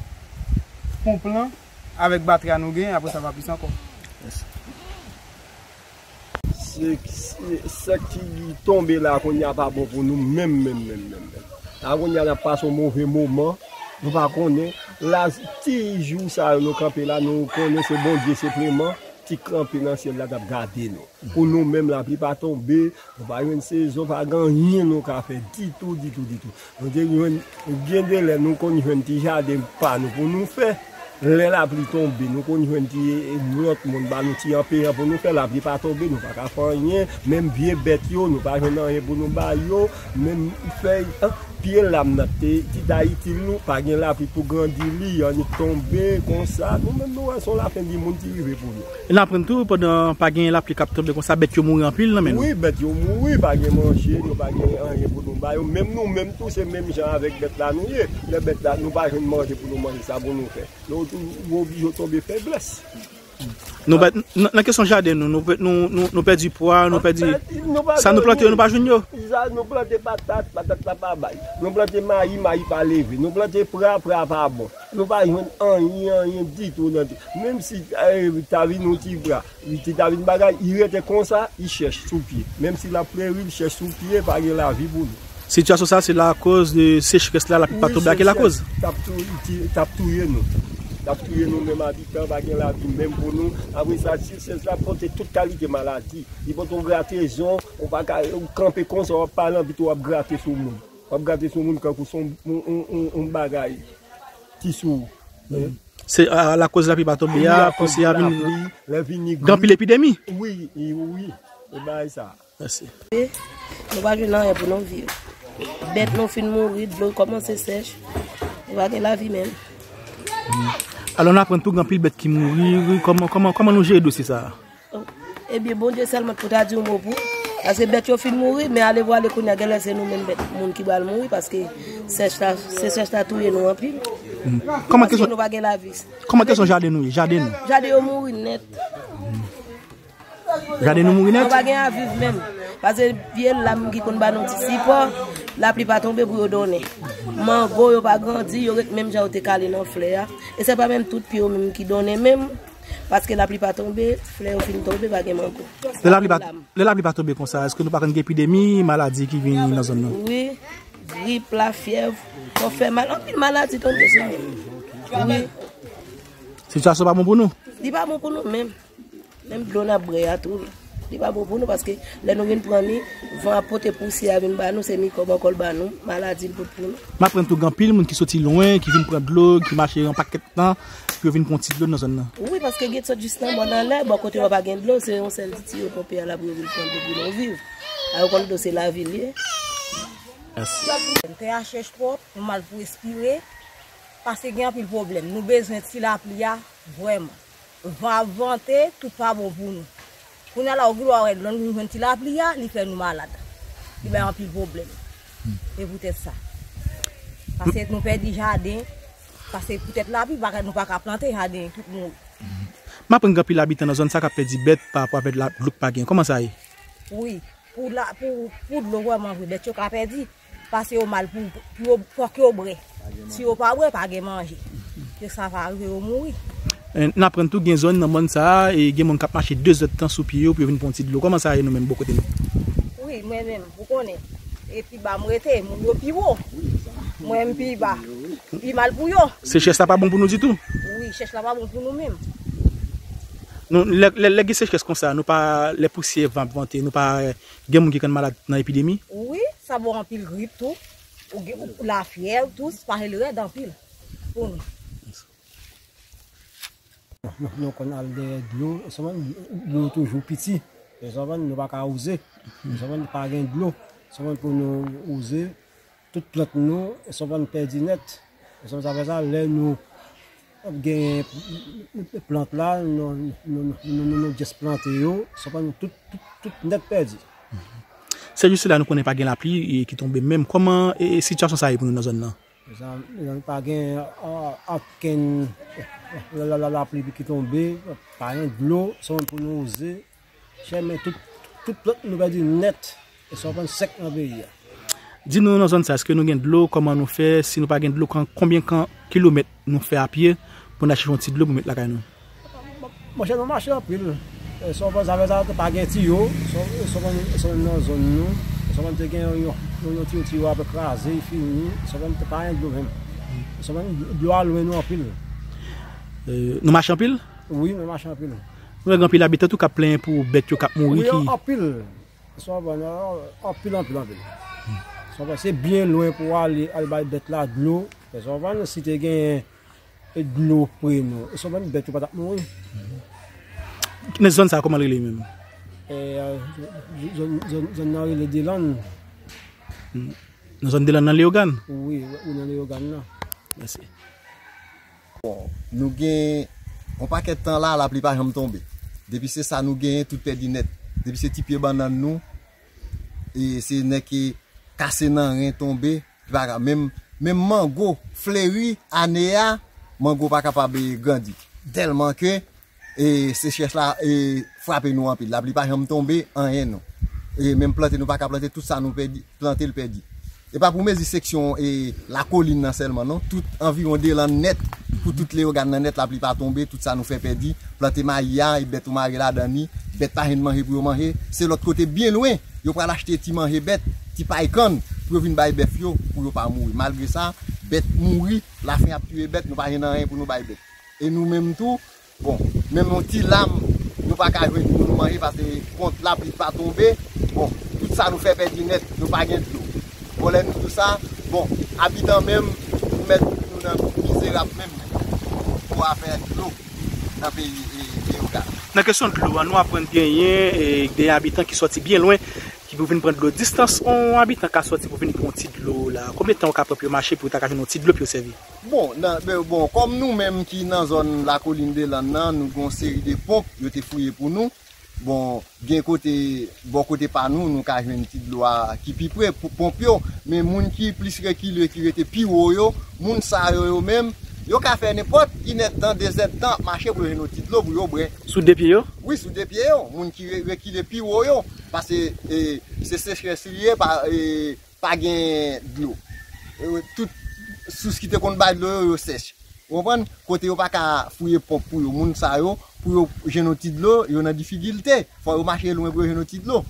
pou plan, avek batria nou gen apre sa va pis ankon se ki tombe la konye apapon pou nou menm menm akonye apasyon moun fwe mounman pou pa konye la ti jou sa yon kante la nou konye se bon disipleman ti kran penansiyel la tap gade nou. Pou nou menm la pri paton be, nou pa yon se zofagan yon nou ka fe ditou, ditou, ditou. Nou gen de lè nou kon yon ti jade pa nou pou nou fe, lè la pri ton be, nou kon yon ti yon moun ba nou ti yon pe ya pou nou fe la pri paton be, nou pa ka fan yon, menm vie bet yo, nou pa yon nanye pou nou ba yo, menm yon fe yon. Piye lam nate, ti dayi ti lou, pa gen la pi pou gandili, yon yon tombe, kon sa, nou men nou an son la fin di moun ti yive pou yon. E nan pren tou podan pa gen la pi kap trobe kon sa, bet yon mou rampil nan men? Oui, bet yon mou, oui, pa gen manje, yo pa gen anje pou nou bayo, men nou, men tou, se men mi jan avek bet la nou ye, le bet la nou pa gen manje pou nou manje, sa pou bon nou fe, nou tou yon bijo tombe feblesse. Nan keson jade nou, nou pet di pwa, nou pet di... Sa nou plante ou nou pa joun yo? Sa nou plante patate, patate la pa bay Nou plante mayi, mayi pa leve Nou plante pra, pra pa bo Nou pa yon an, yon an, yon di tou nan ti Mem si euh, ta vi nou ti bra Ti ta vi nou bagay, yon rete kon sa, yon chèche sou pi Mem si la pre yon chèche sou pi, yon pa yon la vi bou nou Situasyon sa, se la koz de se chèche se la patou be akè la koz? Oui, se chèche, tap tou yon nou Dap ture nou men mabipan, bagen lavi men bonon. Avou yon sajil, se sva pote touta li de maladi. Yon vato vrate zyon, vate kranpe konsa, vate palan, vate vrate soumoun. Vate vrate soumoun, kranpe soumoun, mbaga yon. Tiso. Se la kouz mm. ah, la pi baton beya, pou se yamin. Dampi l'epidemi? Oui, oui, oui. Emane sa. Merci. Nou wajoun nan yon pou nou vir. Bet nou fin moun rid, blou koman se sej. Wagen lavi men. Alors, on apprend tout grand pile bête qui mourit, Comment, comment, comment nous gérer dossier ça Eh bien, bon Dieu, seulement pour t'a dire un mot pour. Parce que bête qui a mourir, mais allez voir les cougnages, c'est nous bête, bêtes qui va mourir parce que c'est ça, c'est ça, tout et nous en hein, pile. Comment est-ce que nous avons la vie Comment est-ce jardin nous Jardin. Jardin, on mourit net. Jade nou mounet? Nan wagen aviv menm. Pase vye l lami ki kon banon ti sipo, la pripa tombe kou yo donen. Man, bo yo pa grandi, yo rek menm jau te kalen nan fle ya. E se pa menm tout pi yo menm ki donen menm. Pase ke la pripa tombe, fle yo fin tombe wagen mankou. Le la pripa tombe kon sa, eske nou pa renge epidemi, maladi ki vin nan zon nou? Oui. Gri, pla, fiev. Kon fe mal. An pi maladi ton pesan. Situasyon pa bon pou nou? Di pa bon pou nou menm. Nem blon ap brey atou, li pa bo bono Paske lè nou vin pran mi, van apote pou si avin banon Se mi kon bakol banon, maladin pou pran Ma pran tou gampil, moun ki soti loin, ki vin pran blon Ki mache yon paket tan, ki vin konti blon nan zon nan Oui, paske get soti jistan moun nan lè Bo konti wap agen blon, se yon senti ti Yon kon pe ala brey vin pran de blon, viv Ayo kon do se lavin li Mwen te a chech trop, yon mal pou espire Paske gampil problem, nou bezwen ti la pria, breman Va vante, tout pa bovoun. Foun ala ou glou a red, loun nou jwen ti la pli ya, li fè nou malada. Li bay anpi problem. E pwote sa. Pase nou pedi jaden, pase pwote la pi, baka nou pa ka plante jaden, tout nou. Map anke pi la bitan na zon sa ka pedi bed pa pou aped la blok pagyen, koman sa e? Oui, pou dlou wè man vwede. Chou ka pedi, pase yo mal pou akye o bre. Si yo pa wè, pagye manje. Pwote sa fa arve yo moui. Eh, N apren tou gen zon nan moun sa e gen moun kap mache 2 zot tan sou pi yo pi yo vin pon ti di lo. Koman sa a ye nou men mou kote nou? Oui, mwen men mou pou konen. E pi ba mou ete, moun yo pi yo. Mwen mou pi ba, pi mal pou yo. Seche la pa bon pou nou di tou? Oui, seche la pa bon pou nou men. Lege seche kes kon sa, nou pa le poussie vante, nou pa gen moun gen kon malade nan epidemi? Oui, sa bo rampil grip tou. Ou la fiyer tou, separe le red rampil. Poun nou. Nou kon al de dlo, e soman nou toujou piti. E soman nou baka ouze, nou soman nou pa gen dlo. Soman pou nou ouze, tout plante nou, e soman nou perdi net. E soman sa vezan le nou gen plant la, nou nou jes plant yo, e soman nou tout net perdi. Se juste la nou konen pa gen la pli, ki tombe menm, koman e sityasyon sa e pou nou nou zon nan? E soman nou pa gen apken... La la la la pli bi ki tombe, pa yon dlo, son pou nou ouze. Che men, tout plot nou be di net, e son pou nou sek nan be yon. Di nou nan zon sa, eske nou gen dlo, koman nou fe, si nou pa gen dlo, konbyen kan kilomet nou fe apye pou nou achifon ti dlo pou met la kay nou? Mwen che nou mache apil, e son pou zavezal te pa gen tiyo, e son pou nou nan zon nou, e son pou nou te gen yon tiyo apil krasi, e son pou nou te pa gen dlo ven, e son pou nou dlo alwen nou apil. Euh, nou ma chanpil? Oui, nou ma chanpil. Nou la gampil abite tout ka plen pou bet yo kap moun ki? Ou yo apil. Sou van, bon, apil anpil anpil. Sou van, bon, se bien loin pou wale albay bet la dnou. Sou van, si te gen dnou premo. Sou van, bet yo pat ap moun. Kine zon sa akomal rile mwen? Zon nari le dilan. Zon dilan nan le ogan? Oui, ou nan le ogan nan. Merci. Bon, nou gen, an pa ket tan la la plipa jom tombe Depi se sa nou gen tout pedi net Depi se ti pie ban nan nou E se neke kase nan ren tombe Mem mango flewi ane ya Mango pa kapabe gandi Del manke E se ches la e frape nou an pi La plipa jom tombe an en nou E mem plante nou pa ka plante tout sa nou pedi Plante l pedi E pa pou mezi seksyon e la kolin nan selman, non? Tout environde lan net, pou tout le yo gane nan net, la pli pa tombe, tout sa nou fe pe di. Plante ma ya, e bet ou ma re la dani, bet pa ren manje pou yo manje. Se lot kote bien louen, yo pral achete ti manje bet, ti pa ekon, pou yo vin baye bet fyo, pou yo pa moui. Malgre sa, bet moui, la fin ap tue bet, nou pa ren nan ren pou nou baye bet. E nou menm tou, bon, menm ou ti lam, nou pa kajwe pou nou manje, parce kont la pli pa tombe, bon, tout sa nou fe pe di net, nou pa ren nan ren. Bolen tout sa, bon, abitan men, men, mizerap men, pou apen lo, apen yon ka. Nan kesyon de lo, an nou apen genye, de yon abitan ki soti bien loin, ki pou veni pren de lo distans, an abitan ka soti pou veni kon ti de lo bon, bon, la, kome tan wak apen pyo mache pou ta kajen yon ti de lo pyo sevi? Bon, nan, bon, kom nou men ki nan zon la kolinde la nan, nou gon seri de pok, yo te fuyen pou nou, Bon, gen kote, bon kote pa nou, nou ka jwen titlo a kipi pwe, ponpyo, men moun ki plis rekil rekil rete piwoyo, moun sa yo yo mem, yo ka fè nepot, inèp tan, de zèp tan, mache pou jen nou titlo bou yo bre. Sout de piyo? Oui, sout de piyo, moun ki rekil rekil repiwoyo, pase e, se sechre siye, pa gen glou. E, tout sou skite kont bag lo yo yo sech. Wopan, kote yo pa ka fuyepop pou yo moun sa yo, pou yo genotid lo, yo nan difigilte, fwa yo mache lounen pou yo genotid lo.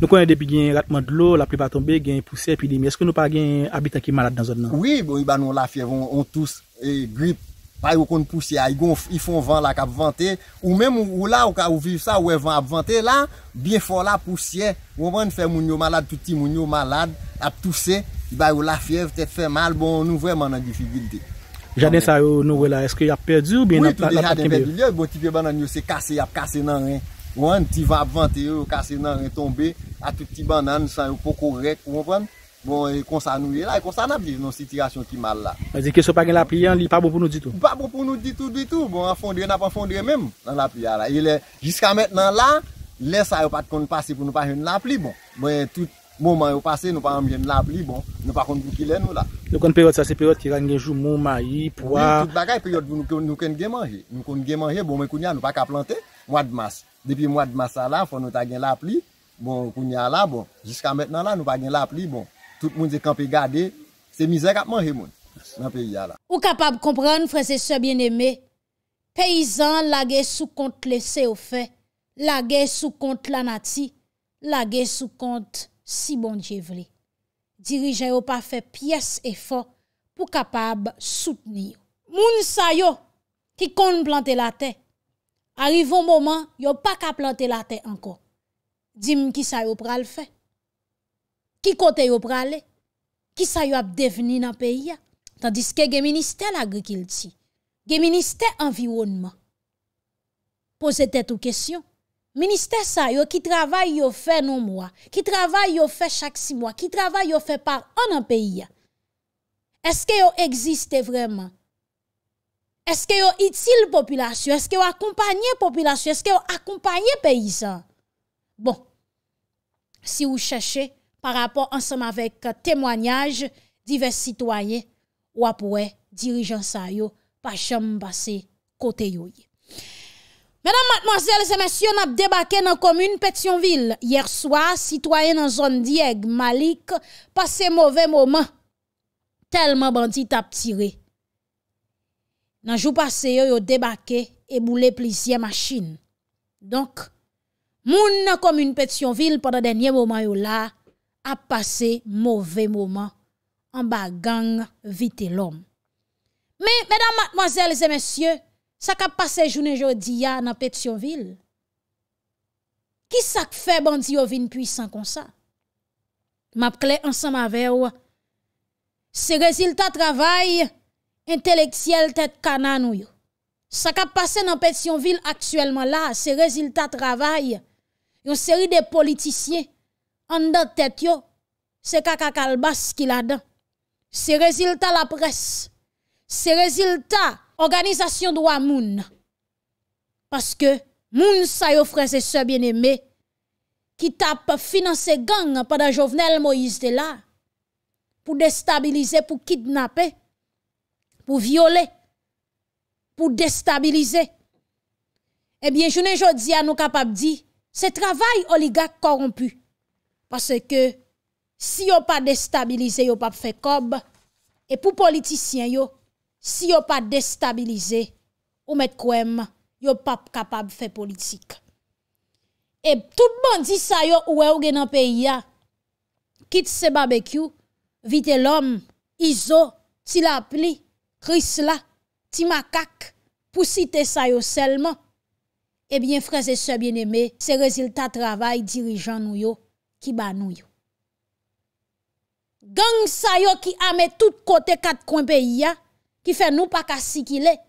Nou konye depi gen ratman de lo, la pripa tombe, gen puse epidemi, eske nou pa gen abitan ki malade nan zon nan? Oui, bon, i ba nou lafiev, on tous, gripe, bayo kon puse, ay gon, ifon van la kap vante, ou menm ou la ou ka ou viv sa ou evan ap vante, la, biye fol la puse, wopan, fe moun yo malade, touti moun yo malade, atouse, i bayo lafiev, tet fe mal, bon, nou vweman nan difigilte. Jaden sa yo nou we la, eske yap perdi ou be yon ap la ta kembe yo? Oui, tout de jaden perdi yo, bon ti pe banan yo se kase yap, kase nan ren, ou an ti va ap vante yo, kase nan ren, tombe, a bon tout ti banan, sa yo pou korek, ou an pren, bon yon konsa nou yon la, yon konsa na pli, yon sityasyon ki mal la. A zi keso pa gen la pli yon li, pa bo pou nou ditou? Pa bo pou nou ditou ditou, bon an fondre na pa fondre menm, nan la pli yon la, yon le, jiska mennen la, le sa yo pati konn pase pou nou pa gen la pli bon, bon yon tout. Moun manye ou pase, nou pa anmye nou la pli, bon, nou pa konti kile nou la. Nou konti peryote sa, se peryote ki rangye jou moun mayi, poa. Moun tout bagay peryote, nou konti gen manje. Nou konti gen manje, bon, mwen kounya nou pa ka plante, mwa d'mas. Depi mwa d'mas a la, fon nou ta gen la pli, bon, kounya la, bon. Jiska metnan la, nou pa gen la pli, bon. Tout moun zekan pe gade, se mizek ap manje moun, nan peryya la. Ou kapab kompran, fwese se bien eme, peyizan la gen sou kont le se ou fe, la gen sou kont la nati, la gen sou kont... Si bon je vle, dirijen yo pa fe piyes e fa pou kapab soutenir. Moun sa yo ki kon plante la te. Arivon moman, yo pa ka plante la te anko. Dim ki sa yo pral fe. Ki kote yo prale. Ki sa yo ap deveni nan peyi ya. Tandis ke geministe la gri ki l ti. Geministe anviwounman. Pose te tou kesyon. Ministè sa yo ki travay yo fè nou mwa, ki travay yo fè chak si mwa, ki travay yo fè par an an peyi ya. Eske yo egziste vreman? Eske yo itil populasyon? Eske yo akompanyen populasyon? Eske yo akompanyen peyi zan? Bon, si ou chèche par rapport ansèm avèk euh, témoanyaj, diversitwaye, wapouè dirijansay yo pa chèm basè kote yo ye. Madame, mademoiselles et messieurs, nap debake nan komune Petionville. Yerswa, sitwayen nan zon Dieg, Malik, pase mouve mouman, telman bandit ap tire. Nan jou pase yo yo debake, e boule plisye machine. Donk, moun nan komune Petionville, pandan denye mouman yo la, ap pase mouve mouman, an bagang vite lom. Me, madame, mademoiselles et messieurs, Sa ka pase jounen jodi ya nan pet yon vil. Ki sa k fe bandi yo vin pwisan kon sa? Map kle ansan ma ve ou. Se rezilta travay, inteleksyel tet kanan ou yo. Sa ka pase nan pet yon vil aktuelman la, se rezilta travay, yon seri de politisyen, an da tet yo, se kakakal bas ki la dan. Se rezilta la pres, se rezilta organisation droit moun parce que moun sa yo frères et sœurs bien-aimés qui tape financer gang pendant Jovenel Moïse de là pour déstabiliser, pour kidnapper, pour violer, pour déstabiliser. Eh bien, je ne jodi à nous capable dit, c'est travail oligarque corrompu. Parce que si on pas déstabiliser on pas fait cob. Et pour politiciens, yo, Si yo pa destabilize, ou met kouem, yo pa kapab fe politik. E tout bon di sayo ouwe ou gen an peyi ya, kit se barbecue, vite lom, izo, si la pli, kris la, ti makak, pou site sayo selman, e bien freze se bieneme, se rezil ta travay dirijan nou yo ki ba nou yo. Gang sayo ki ame tout kote kat kouen peyi ya, qui fait nous pas est.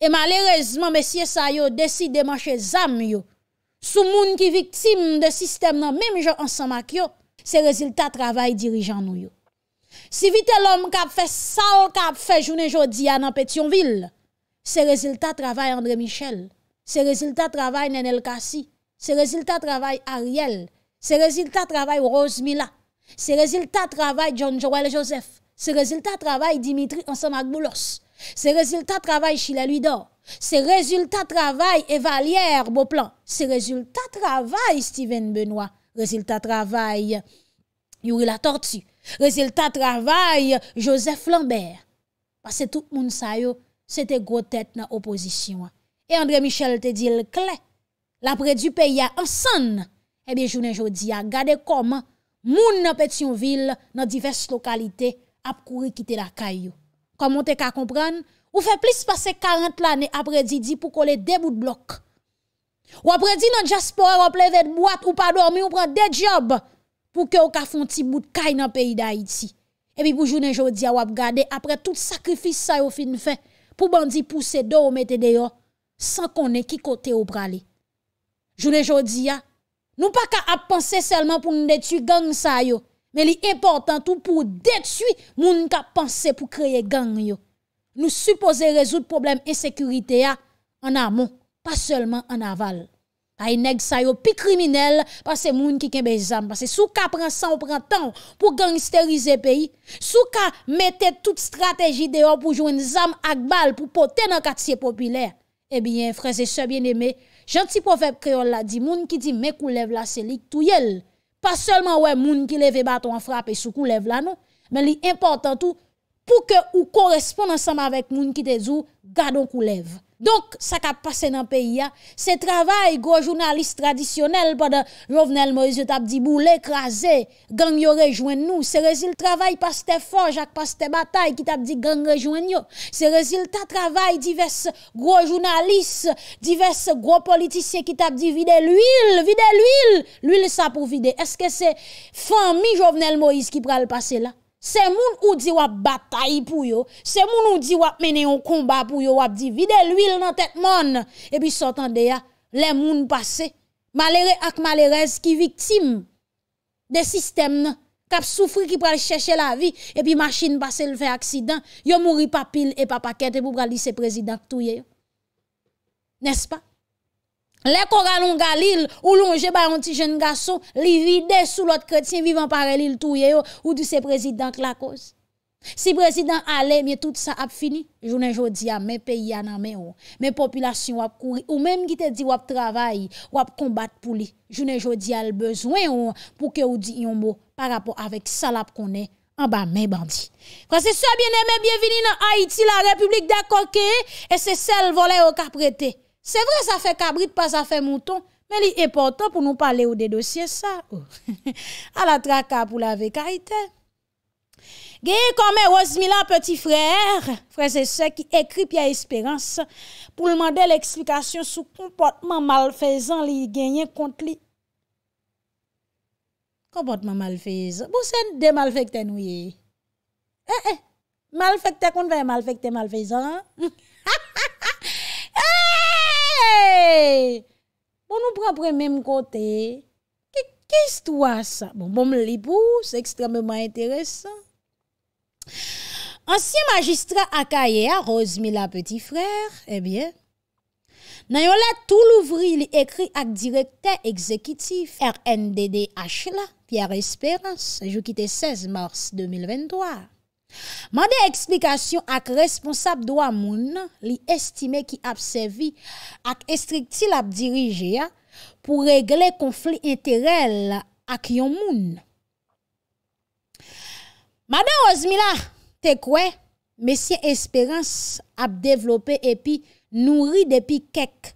Et malheureusement, messieurs ça yo de marcher zam Sous moun qui victime de système nan même gens ensemble yo, c'est résultat travail dirigeant nous yo. Si vite l'homme qui a fait ça, qui a fait journée jodi à Pétionville, c'est résultat travail André Michel, c'est résultat travail Nenel Kassi, c'est résultat travail Ariel, c'est résultat travail Rose Mila, c'est résultat travail John Joel Joseph, c'est résultat travail Dimitri ensemble Boulos. Se rezultat travay Chilè-Luidor, se rezultat travay Evalier-Boplan, se rezultat travay Steven Benoit, rezultat travay Yuri La Tortue, rezultat travay Joseph Lambert. Pase tout moun sayo, se te grotet nan opozisyon. E André Michel te di l kle, la pre du pey ya ansan, e bi jounen jodi ya gade kom, moun nan Petionville, nan divers lokalite ap kouri kite la kayo. Komon te ka kompran, ou fe plis pase 40 lane apre di di pou kole debout blok. Ou apre di nan jaspor, ou ple vet boat, ou pa dormi, ou pran de job pou ke ou ka fonti bout kay nan peyi da iti. Epi pou jounen jodi ya wap gade apre tout sakrifis sayo fin fin pou bandi puse do ou mette deyo san konen ki kote ou prale. Jounen jodi ya, nou pa ka ap pense selman pou nou detu gang sayo. Men li important ou pou detui moun ka panse pou kreye gang yo. Nou suppose rezout problem insekurite ya an amon, pa selman an aval. Ay neg sayo pi kriminel, pase moun ki kenbe zan. Pase sou ka pran san ou pran tan pou gangsterize peyi. Sou ka mette tout strategi deyo pou jwen zan ak bal pou pote nan katsye popile. E eh biyen, freze se bien eme, janti profep kreol la di moun ki di mek ou lev la selik tou yel. pa selman wè moun ki leve baton an frape sou kou lev la nou, men li important ou, pou ke ou koresponde ansama avèk moun ki te zou, gado kou lev. Donk sa kap pase nan peyi ya, se travay gro jounalist tradisyonel pa de Jovenel Moise tap di bou l'ekrase, gang yo rejwen nou, se rezil travay pas te fonj ak pas te batay ki tap di gang rejwen yo, se rezil ta travay divers gro jounalist, divers gro politisyen ki tap di vide l'uil, vide l'uil, l'uil sa pou vide, eske se fan mi Jovenel Moise ki pra l'pase la? Se moun ou di wap batay pou yo, se moun ou di wap mene yon komba pou yo, wap di vide l'huil nan tet moun. E pi sotan de ya, le moun pase, malere ak malerez ki viktim de sistem nan. Kap soufri ki pral chèche la vi, e pi machin pase l'fè aksidan, yo mouri papil e papaket e pou pral lise prezident touye yo. Nes pa? Le koga lon galil, ou lon je ba yon ti jen gaso, li vide sou lot kretien vivan parelil touye yo, ou di se prezident lakos. Si prezident ale, miye tout sa ap fini, jounen jodi a men peyi anan men yo. Men populasyon wap kouri, ou menm ki te di wap travay, wap kombat pou li. Jounen jodi al bezwen yo, pou ke ou di yon bo, pa rapo avek salap konen, anba men bandi. Kwa se soye bieneme, bienveni nan Haiti, la republik da koke, e se sel vole yo ka prete. Se vre, sa fe kabrit, pa sa fe mouton, men li e portan pou nou pale ou de dosye sa. A la traka pou la vekaiten. Gye yi kome ozmi la peti freyre, frey se se ki ekri pi a esperanse, pou yi mande l'eksplikasyon sou komportman malfezan li genyen kont li. Komportman malfezan. Bo sen de malfekten ou ye? E, e, malfekten kont vey malfekten malfezan. Ha, ha, ha, ha! Mwen bon, nou pr apre menm kote, ki kisto a sa? Mwen bon, mwen li pou, se ekstrememan enteresan Ansyen magistrat akaye a, Rosemila Petifrèr, ebyen eh Nan yon la tou louvri li ekri ak direkte ekzekitif, RNDD Hachela, Pierre Esperance Jou kite 16 mars 2023 Mande eksplikasyon ak responsap doa moun li estime ki ap sevi ak estriktil ap dirije pou regle konflik enterell ak yon moun. Mande ozmila te kwe mesye esperans ap devlope epi nouri depi kek.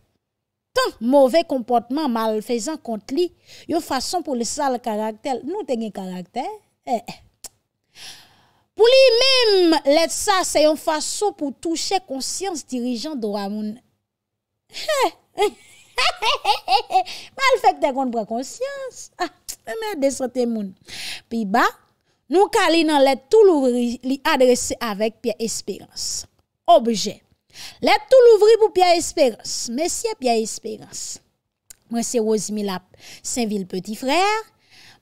Tan mouve komportman malfezan kont li yo fason pou le sal karakter nou te gen karakter. E, eh, e, eh. tsk. Pou li mèm let sa se yon faso pou touche konsyans dirijan dora moun. Mal fèk te kont bre konsyans. Ah, mèm de sote moun. Pi ba, nou kalinan let tou louvri li adrese avèk pi espérens. Obje. Let tou louvri pou pi espérens. Mèsyè pi espérens. Mwen se wòzimi lap, sen vil peti frèr.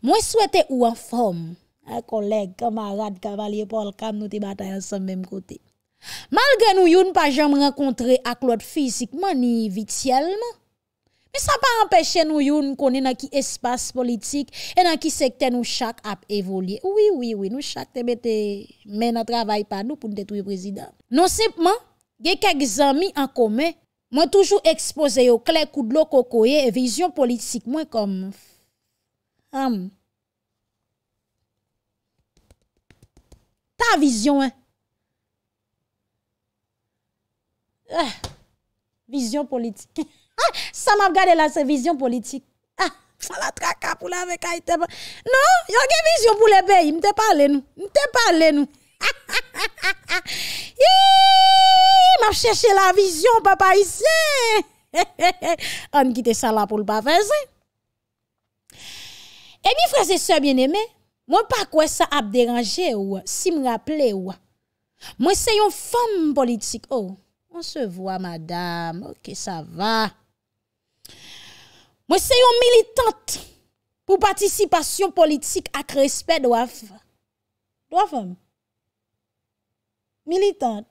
Mwen souwete ou an fòm. A kolek, kamarad, kavalye, polkam, nou te batay an san menm kote. Malge nou yon pa jom renkontre ak lot fizikman ni vitiyelman, mi sa pa empeshe nou yon konen an ki espas politik en an ki sekte nou chak ap evolye. Ouwi, ouwi, ouwi, nou chak te bete men a travay pa nou pou nou detou yon prezidant. Non sepman, gen kek zami an kome, mwen toujou ekspose yo klek koud lo kokoye e vizyon politikman kom. Amm. Ta vizyon an. Vizyon politik. Ha, sa m ap gade la se vizyon politik. Ha, sa la traka non, pou la veka ite ban. Non, yon gen vizyon pou le beyi. M te pale nou. M te pale nou. Ha, ha, ha, ha, ha. Hii, m ap cheshe la vizyon papa eh isi. Ha, ha, ha, ha, ha. An ki te salan pou l'bap fese. E mi fwese se bien eme. Mwen pa kwe sa ap deranje ou, si mwen ap le ou. Mwen se yon fom politik. Ou, oh, mwen se vwa madame, ok, sa va. Mwen se yon militante pou patisipasyon politik ak respe doaf. Doaf an? Militante?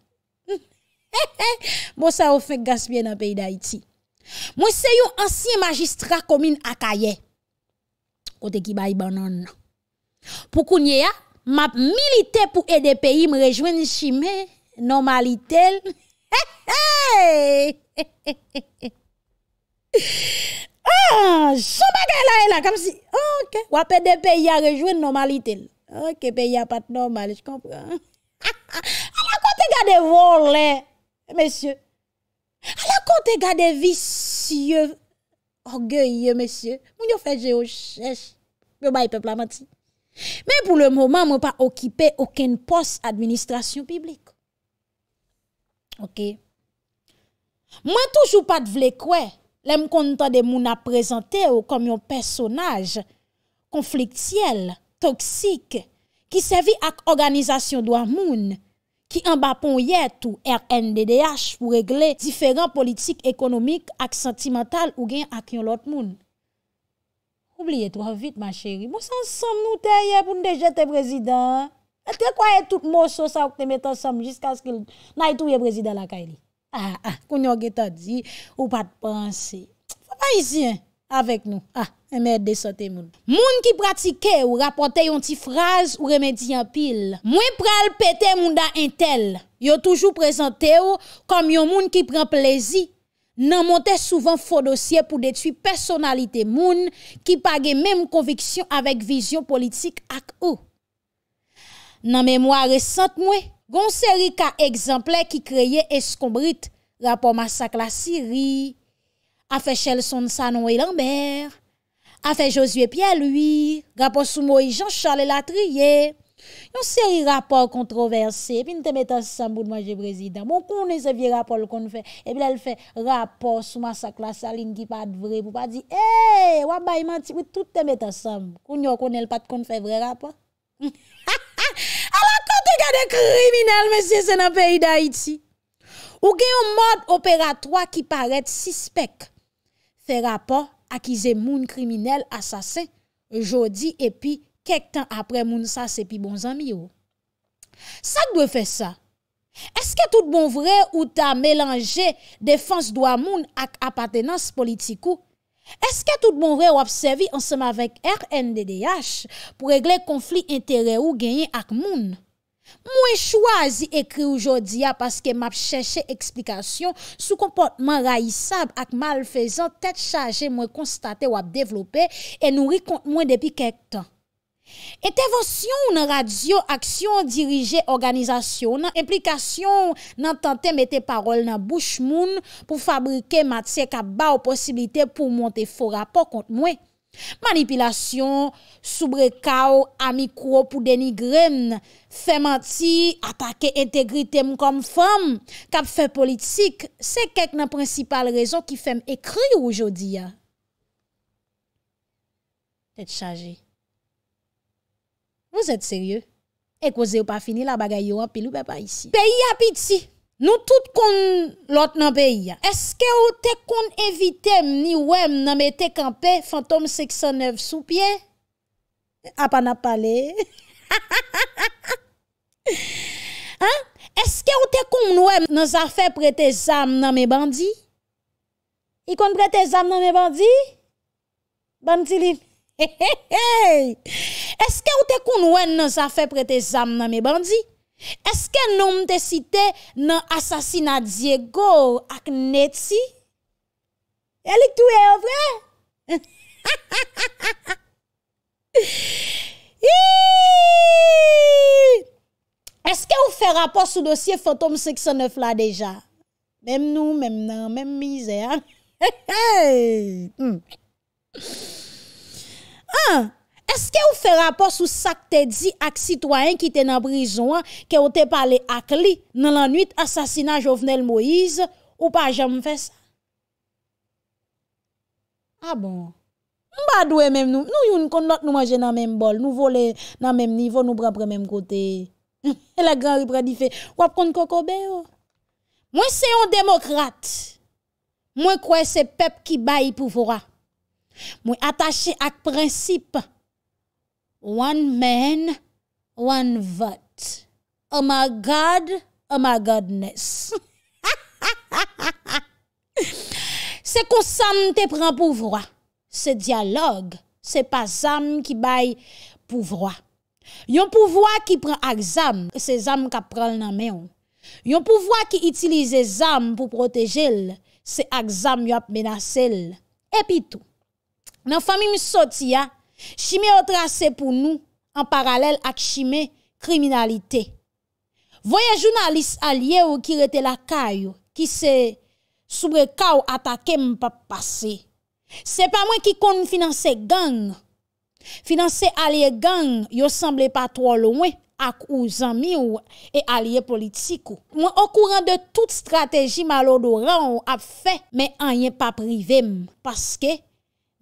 Mwen sa ou fek gaspye nan peyi da iti. Mwen se yon ansyen magistra komin akaye. Kote ki bay banan nan. Pou kounye a, map milite pou e de peyi m rejwen si me, normalite l. He he ah, he he he he he he. Ha, sou baga e la e la, kam si. Ok, wap e de peyi a rejwen normalite l. Ok, peyi a pati normal, j kompran. Ha ha, alakonte gade volen, monsye. Alakonte gade visye, orgeye, monsye. Moun yo fè je o chèche, yo bay pepla mati. Men pou le mouman mwen pa okipe oken pos administrasyon publik. Ok. Mwen toujou pat vle kwe, lèm kontan de moun apresante ou kom yon personaj konfliktiel, toksik, ki sevi ak organizasyon do an moun, ki an bapon yet ou RNDDH pou regle diferent politik ekonomik ak sentimental ou gen ak yon lot moun. Obliye to, avit ma cheri. Mwen san som nou te ye pou nou dejet te prezident. E te kwaye tout moso sa wak te metan som jiska skil naye tou ye prezident la kay li. Ha, ha, koun yo ge ta di ou pa te panse. Fa pa izien avek nou. Ha, eme de sote moun. Moun ki pratike ou rapote yon ti fraz ou remedi an pil. Mwen pral pete moun da entel. Yo toujou prezante ou kom yon moun ki pren plezi. nan montè souvan fò dosye pou detwi personalite moun ki page mèm konviksyon avèk vizyon politik ak ou. Nan mèmwa resant mwè, gonsè rika egzemplè ki kreye eskombrit rapò massak la siri, afe chèl son sanon e lamber, afe Josie Piel hui, rapò sou mwoy Jean-Charles Latrier, Yon seri rapor kontroverse, epi n te met asam pou dmanje brezida, moun kounen se vie rapor l kon fè, epi lè l fè rapor sou masak la salin ki pat vre, pou pa di, eee, eh, wabay manti, wè tout te met asam, kounen konel pat kon fè vre rapor. A la kote gade kriminel, mè sè sè nan peyi da iti. Ou gen yon mod operatwa ki paret sispek, fè rapor akize moun kriminel, asasen, jodi, epi, Kek tan apre moun sa sepi bon zami yo. Sak dwe fe sa? Eske tout bon vre ou ta melange defans dwa moun ak apatenans politikou? Eske tout bon vre ou ap sevi ansama vek RNDDH pou regle konflik intere ou genyen ak moun? Mwen chwazi ekri oujodia paske map cheshe eksplikasyon sou kompontman rayisab ak malfezan tet chaje mwen konstate ou ap devlope e nou ri kont mwen depi kek tan. Ete vonsyon nan radyo aksyon dirije organizasyon nan implikasyon nan tante mete parol nan bouch moun pou fabrike matse kap ba ou posibilite pou monte fo rapor kont mwen. Manipilasyon, soubrekaw, amikou pou denigren, fem anti, apake integrite mou kom fem, kap fe politik, se kek nan prinsipal rezon ki fem ekri oujodi ya. Ete chaje. Vos ete serye, e kouze ou pa fini la bagay yo an, pil ou pe pa isi. Peyi api ti, nou tout kon lot nan peyi an. Eske ou te kon evitem ni wèm nan me te kampe Fantom 609 sou pie? Apan ap pale. Eske ou te kon wèm nan zafè prete zam nan me bandi? Ikon prete zam nan me bandi? Bandilin. He he hey! Eske ou te konwen nan zafè pre te zam nan me bandi? Eske noum te site nan asasina Diego ak neti? Elik touye avre? Ha ha ha ha ha! Hii! Eske ou fe rapor sou dosye fantom 69 la deja? Mem nou, mem nan, mem mize ha! He hey! Hmm! Hmm! An, eske ou fe rapor sou sak te di ak sitwayen ki te nan brison an, ke ou te pale ak li nan lan nwit asasina Jovenel Moïse ou pa jam fe sa? A ah bon, mba dwe menm nou, nou yon kon not nou manje nan menm bol, nou vole nan menm nivou, nou bra pre menm kote. E la gran ripre di fe, wap kon koko be yo? Oh? Mwen se yon demokrate, mwen kwe se pep ki bayi pou vora. Mwen atache ak prinsip One man, one vote Oh my God, oh my Godness Se kon sam te pran pou vwa Se dialog, se pa zam ki bay pou vwa Yon pou vwa ki pran ak zam Se zam kap pral nan men Yon pou vwa ki itilize zam pou protejel Se ak zam yop menasel Epi tou Nan fami mi soti ya, shime yo trase pou nou an paralel ak shime kriminalite. Voye jounalist alye ou kirete la kayo ki se soubrekaw atake m pap pase. Se pa mwen ki kon m finanse gang. Finanse alye gang, yo semble patro lo mwen ak ou zanmi ou e alye politiko. Mwen okouran de tout strategi malo do ran ou ap fe, men an yen pa prive m. Paske,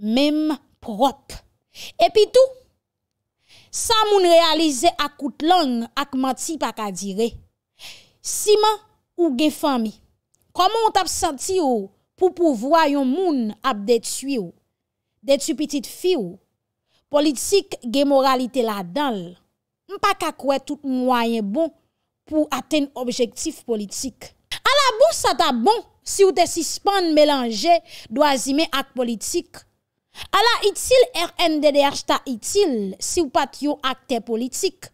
Mem prop. E pi tou, sa moun realize akout lang ak mati pa ka dire, siman ou gen fami, koman ou tap senti ou pou pouvwa yon moun ap detu you, detu pitit fi ou, politik gen moralite la dal, mpa ka kwe tout mwayen bon pou aten objektif politik. A la bou sa tap bon si ou te sispande melange doazime ak politik, Ala itil RNDD achta itil si ou pat yo akte politik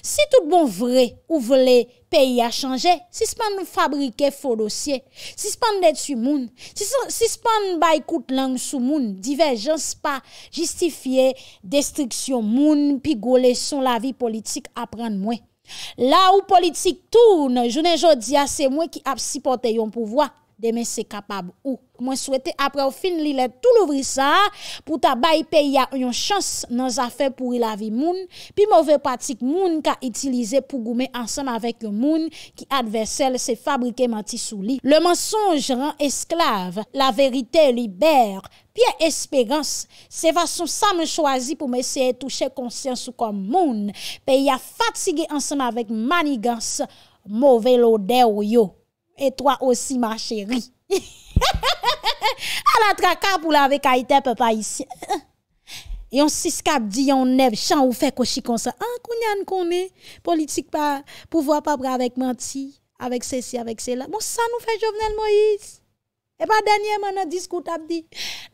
Si tout bon vre ou vre le peyi a chanje Si span fabrike fo dosye Si span detu moun Si span baykout lang sou moun Divejans pa justifiye destriksyon moun Pi gole son la vi politik apren mwen La ou politik toune Jounen jodi ase mwen ki ap sipote yon pouvoa Demen se kapab ou. Mwen souwete apre ou fin li let tout louvri sa, pou tabay pe ya yon chans nan zafen pou ilavi moun, pi mouve patik moun ka itilize pou goume ansan avèk yon moun ki adverselle se fabrike manti sou li. Le mensonge ran esklav, la verite liber, pi espéganse, se fason sa mè chwazi pou mè se touche konsyans ou kom moun, pe ya fatige ansan avèk manigans mouve lode ou yo. Et toi osi, ma chéri. A la tra kap ou la vek a ite pe pa isi. Yon sis kap di, yon nev chan ou fe koshi konsa. An, ah, kounyan kounen, politik pa, pou vwa pa pre avèk manti, avèk se si, avèk se la. Bon, sa nou fe Jovenel Moïse. E pa denye manan diskout apdi.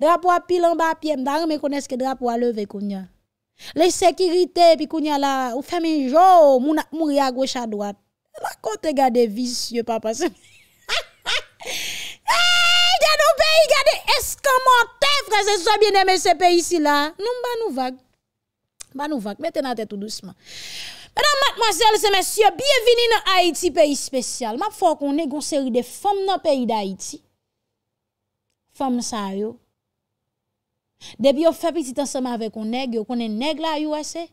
Drapo api lan ba api, mda reme koneske drapo a leve kounyan. Le sekirite pi kounyan la, ou feme jou, moun a mouri a gocha doat. La kote gade vis, yon papa semeni. Hey, gen nou peyi gade eskomote, fran, se sobyen eme se peyi si la. Nou mba nou vag. Mba nou vag, mette nan te tout douceman. Benan matmazel semen siyo, biye vini nan Haiti peyi spesyal. Ma fò kon negon seri de fòm nan peyi d'Haïti. Fòm sa yo. Deb yo fè piti tan seman ve kon neg yo, kon ne neg la yo ase. Fòm sa yo.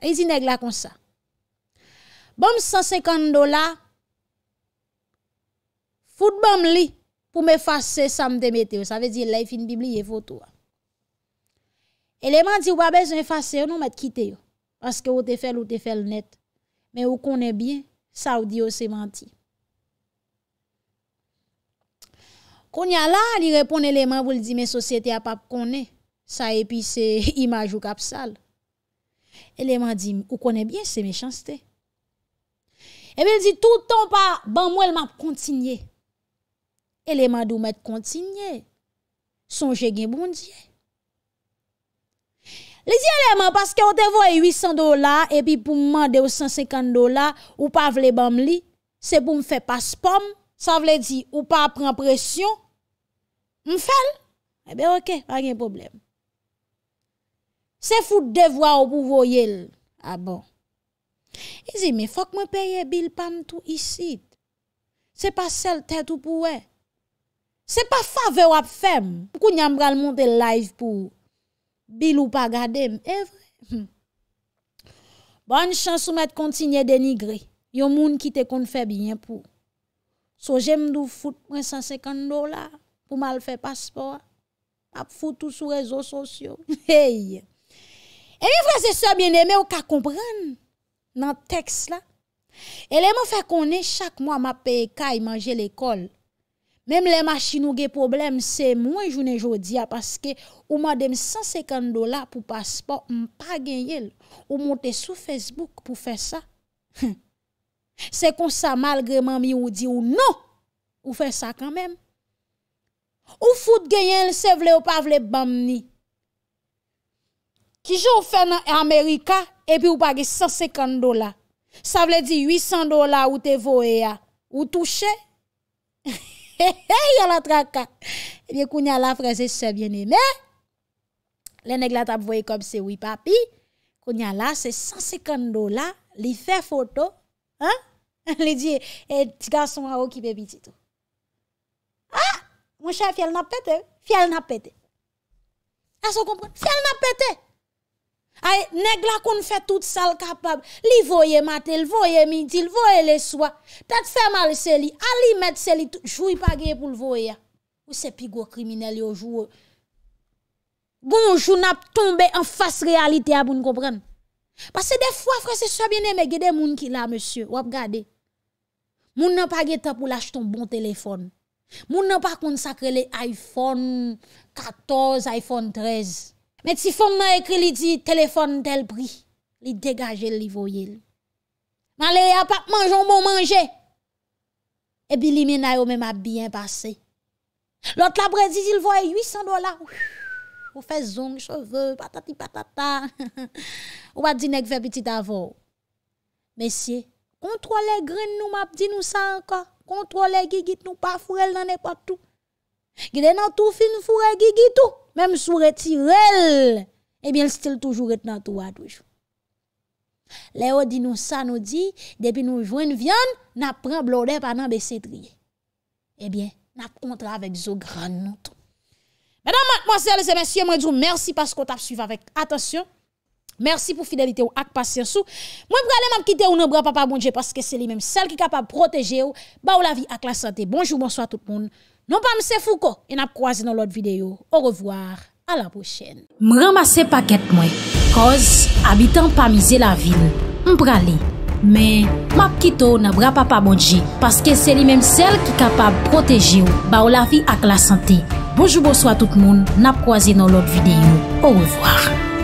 E zi neg la kon sa. Bom 150 do la, foute bom li pou me fase sam demete yo. Sa ve di life in bibli ye fote yo. E leman di wabè zi me fase yo nou met kite yo. Paske ou te fel ou te fel net. Men ou konen bien, sa ou di yo se manti. Kon ya la, li repon eleman, vou li di men sosyete apap konen. Sa epi se imaj ou kapsal. Eleman di, ou konen bien se mechanstè. Ebe, eh li di, touton pa, ban mwen ma kontinye. Eleman di, ou mwen kontinye, sonje gen bon diye. Li di eleman, paske ou te voye 800 dola, epi pou mman deyo 150 dola, ou pa vle ban li, se pou mfe paspom, sa vle di, ou pa pran presyon, mfen, eh ebe ok, a gen probleme. Se foute devwa ou pou voyel. A ah bon. E zi, me fok mwen peye bil pan tou isi. Se pa sel tèt ou pou we. Se pa fave ou ap fèm. Mpou kou nyam bral monte live pou bil ou pa gade m. E vre. Hm. Bon chans ou mwen kontinye denigre. Yo moun kite kon fè biyen pou. So jem dou foute mwen 150 dola. Pou mal fè paspo. A foute ou sou rezo sosyo. Hey ya. E mi fraze sa bin eme ou ka kompren nan teks la. E lem an fe konen chak mwa ma peye kay manje l'ekol. Mem le machin ou ge problem non, se mwen jounen jodi ya paske ou mwadem 150 dola pou paspo mpa genyel ou monte sou Facebook pou fe sa. Se kon sa malgreman mi ou di ou nou ou fe sa kanmen. Ou foute genyel se vle ou pa vle bamni. Ki jò ou fè nan Amerika, epi ou bagè 100 sekand dola. Sa vle di 800 dola ou te voè ya. Ou touche. Yon la traka. Ebyè kou nyala freze se vye neme. Le neg la tap voye kom se wip api. Kou nyala se 100 sekand dola, li fè foto. Li di, e ti gas mwa ou ki pe biti tou. Ha! Ah! Mwen chè fèl napete. Fèl napete. As o kompron. Fèl napete. Ay neg la kon fè tout sal kapab Li voye matel, voye midil, voye leswa Tat fè mal seli, ali met seli Joui pa ge pou l voye Ou se pi gwo kriminele yojou Gonjou nap tombe an fass realite a bun gobran Pase defwa fwese sobyene me gede moun ki la monsye Wap gade Moun nan pa ge ta pou lache ton bon telefon Moun nan pa konsakre le iPhone 14, iPhone 13 Meti fonman ekri li di, Telefon del bri, Li degaje li voye li. Man le apap manjou mou manje, Ebi li menay ou men ap biyen base. Lot la breziz il voye 800 dola, Ou fezon cheve, patati patata, Ou wadinek ve biti davo. Mesye, kontrole grin nou map di nou sa anka, Kontrole gigit nou pa furel nan e patou, Gide nan tou fin furel gigit ou, Mem sou retirel, ebyen eh l stil toujou retenan tou a toujou. Le ou di nou sa nou di, debi nou jwen vyan, nap pren blode pa nan besedriye. Ebyen, eh nap kontra avek zo gran nou tou. Mèdam, mwen se alè se mèsyè, mwen di nou mèrsi paskou tap suiv avèk. Atasyon, mèrsi pou fidelite ou ak pasyè sou. Mwen pralè mèm kite ou nou brè papabonje paske se li menm. Sel ki kapab proteje ou, ba ou la vi ak la sante. Bonjou, mwen so a tout moun. Non pa mse fou ko, e nap kwa zi nan lot videyo. Ou revoar, a la pochene. M ramase paket mwen, koz abitan pa mize la vil. M prale, men, map kito nan bra pa pa modji. Paske se li menm sel ki kapab proteji ou, ba ou la vi ak la sante. Bojou bojou a tout moun, nap kwa zi nan lot videyo. Ou revoar.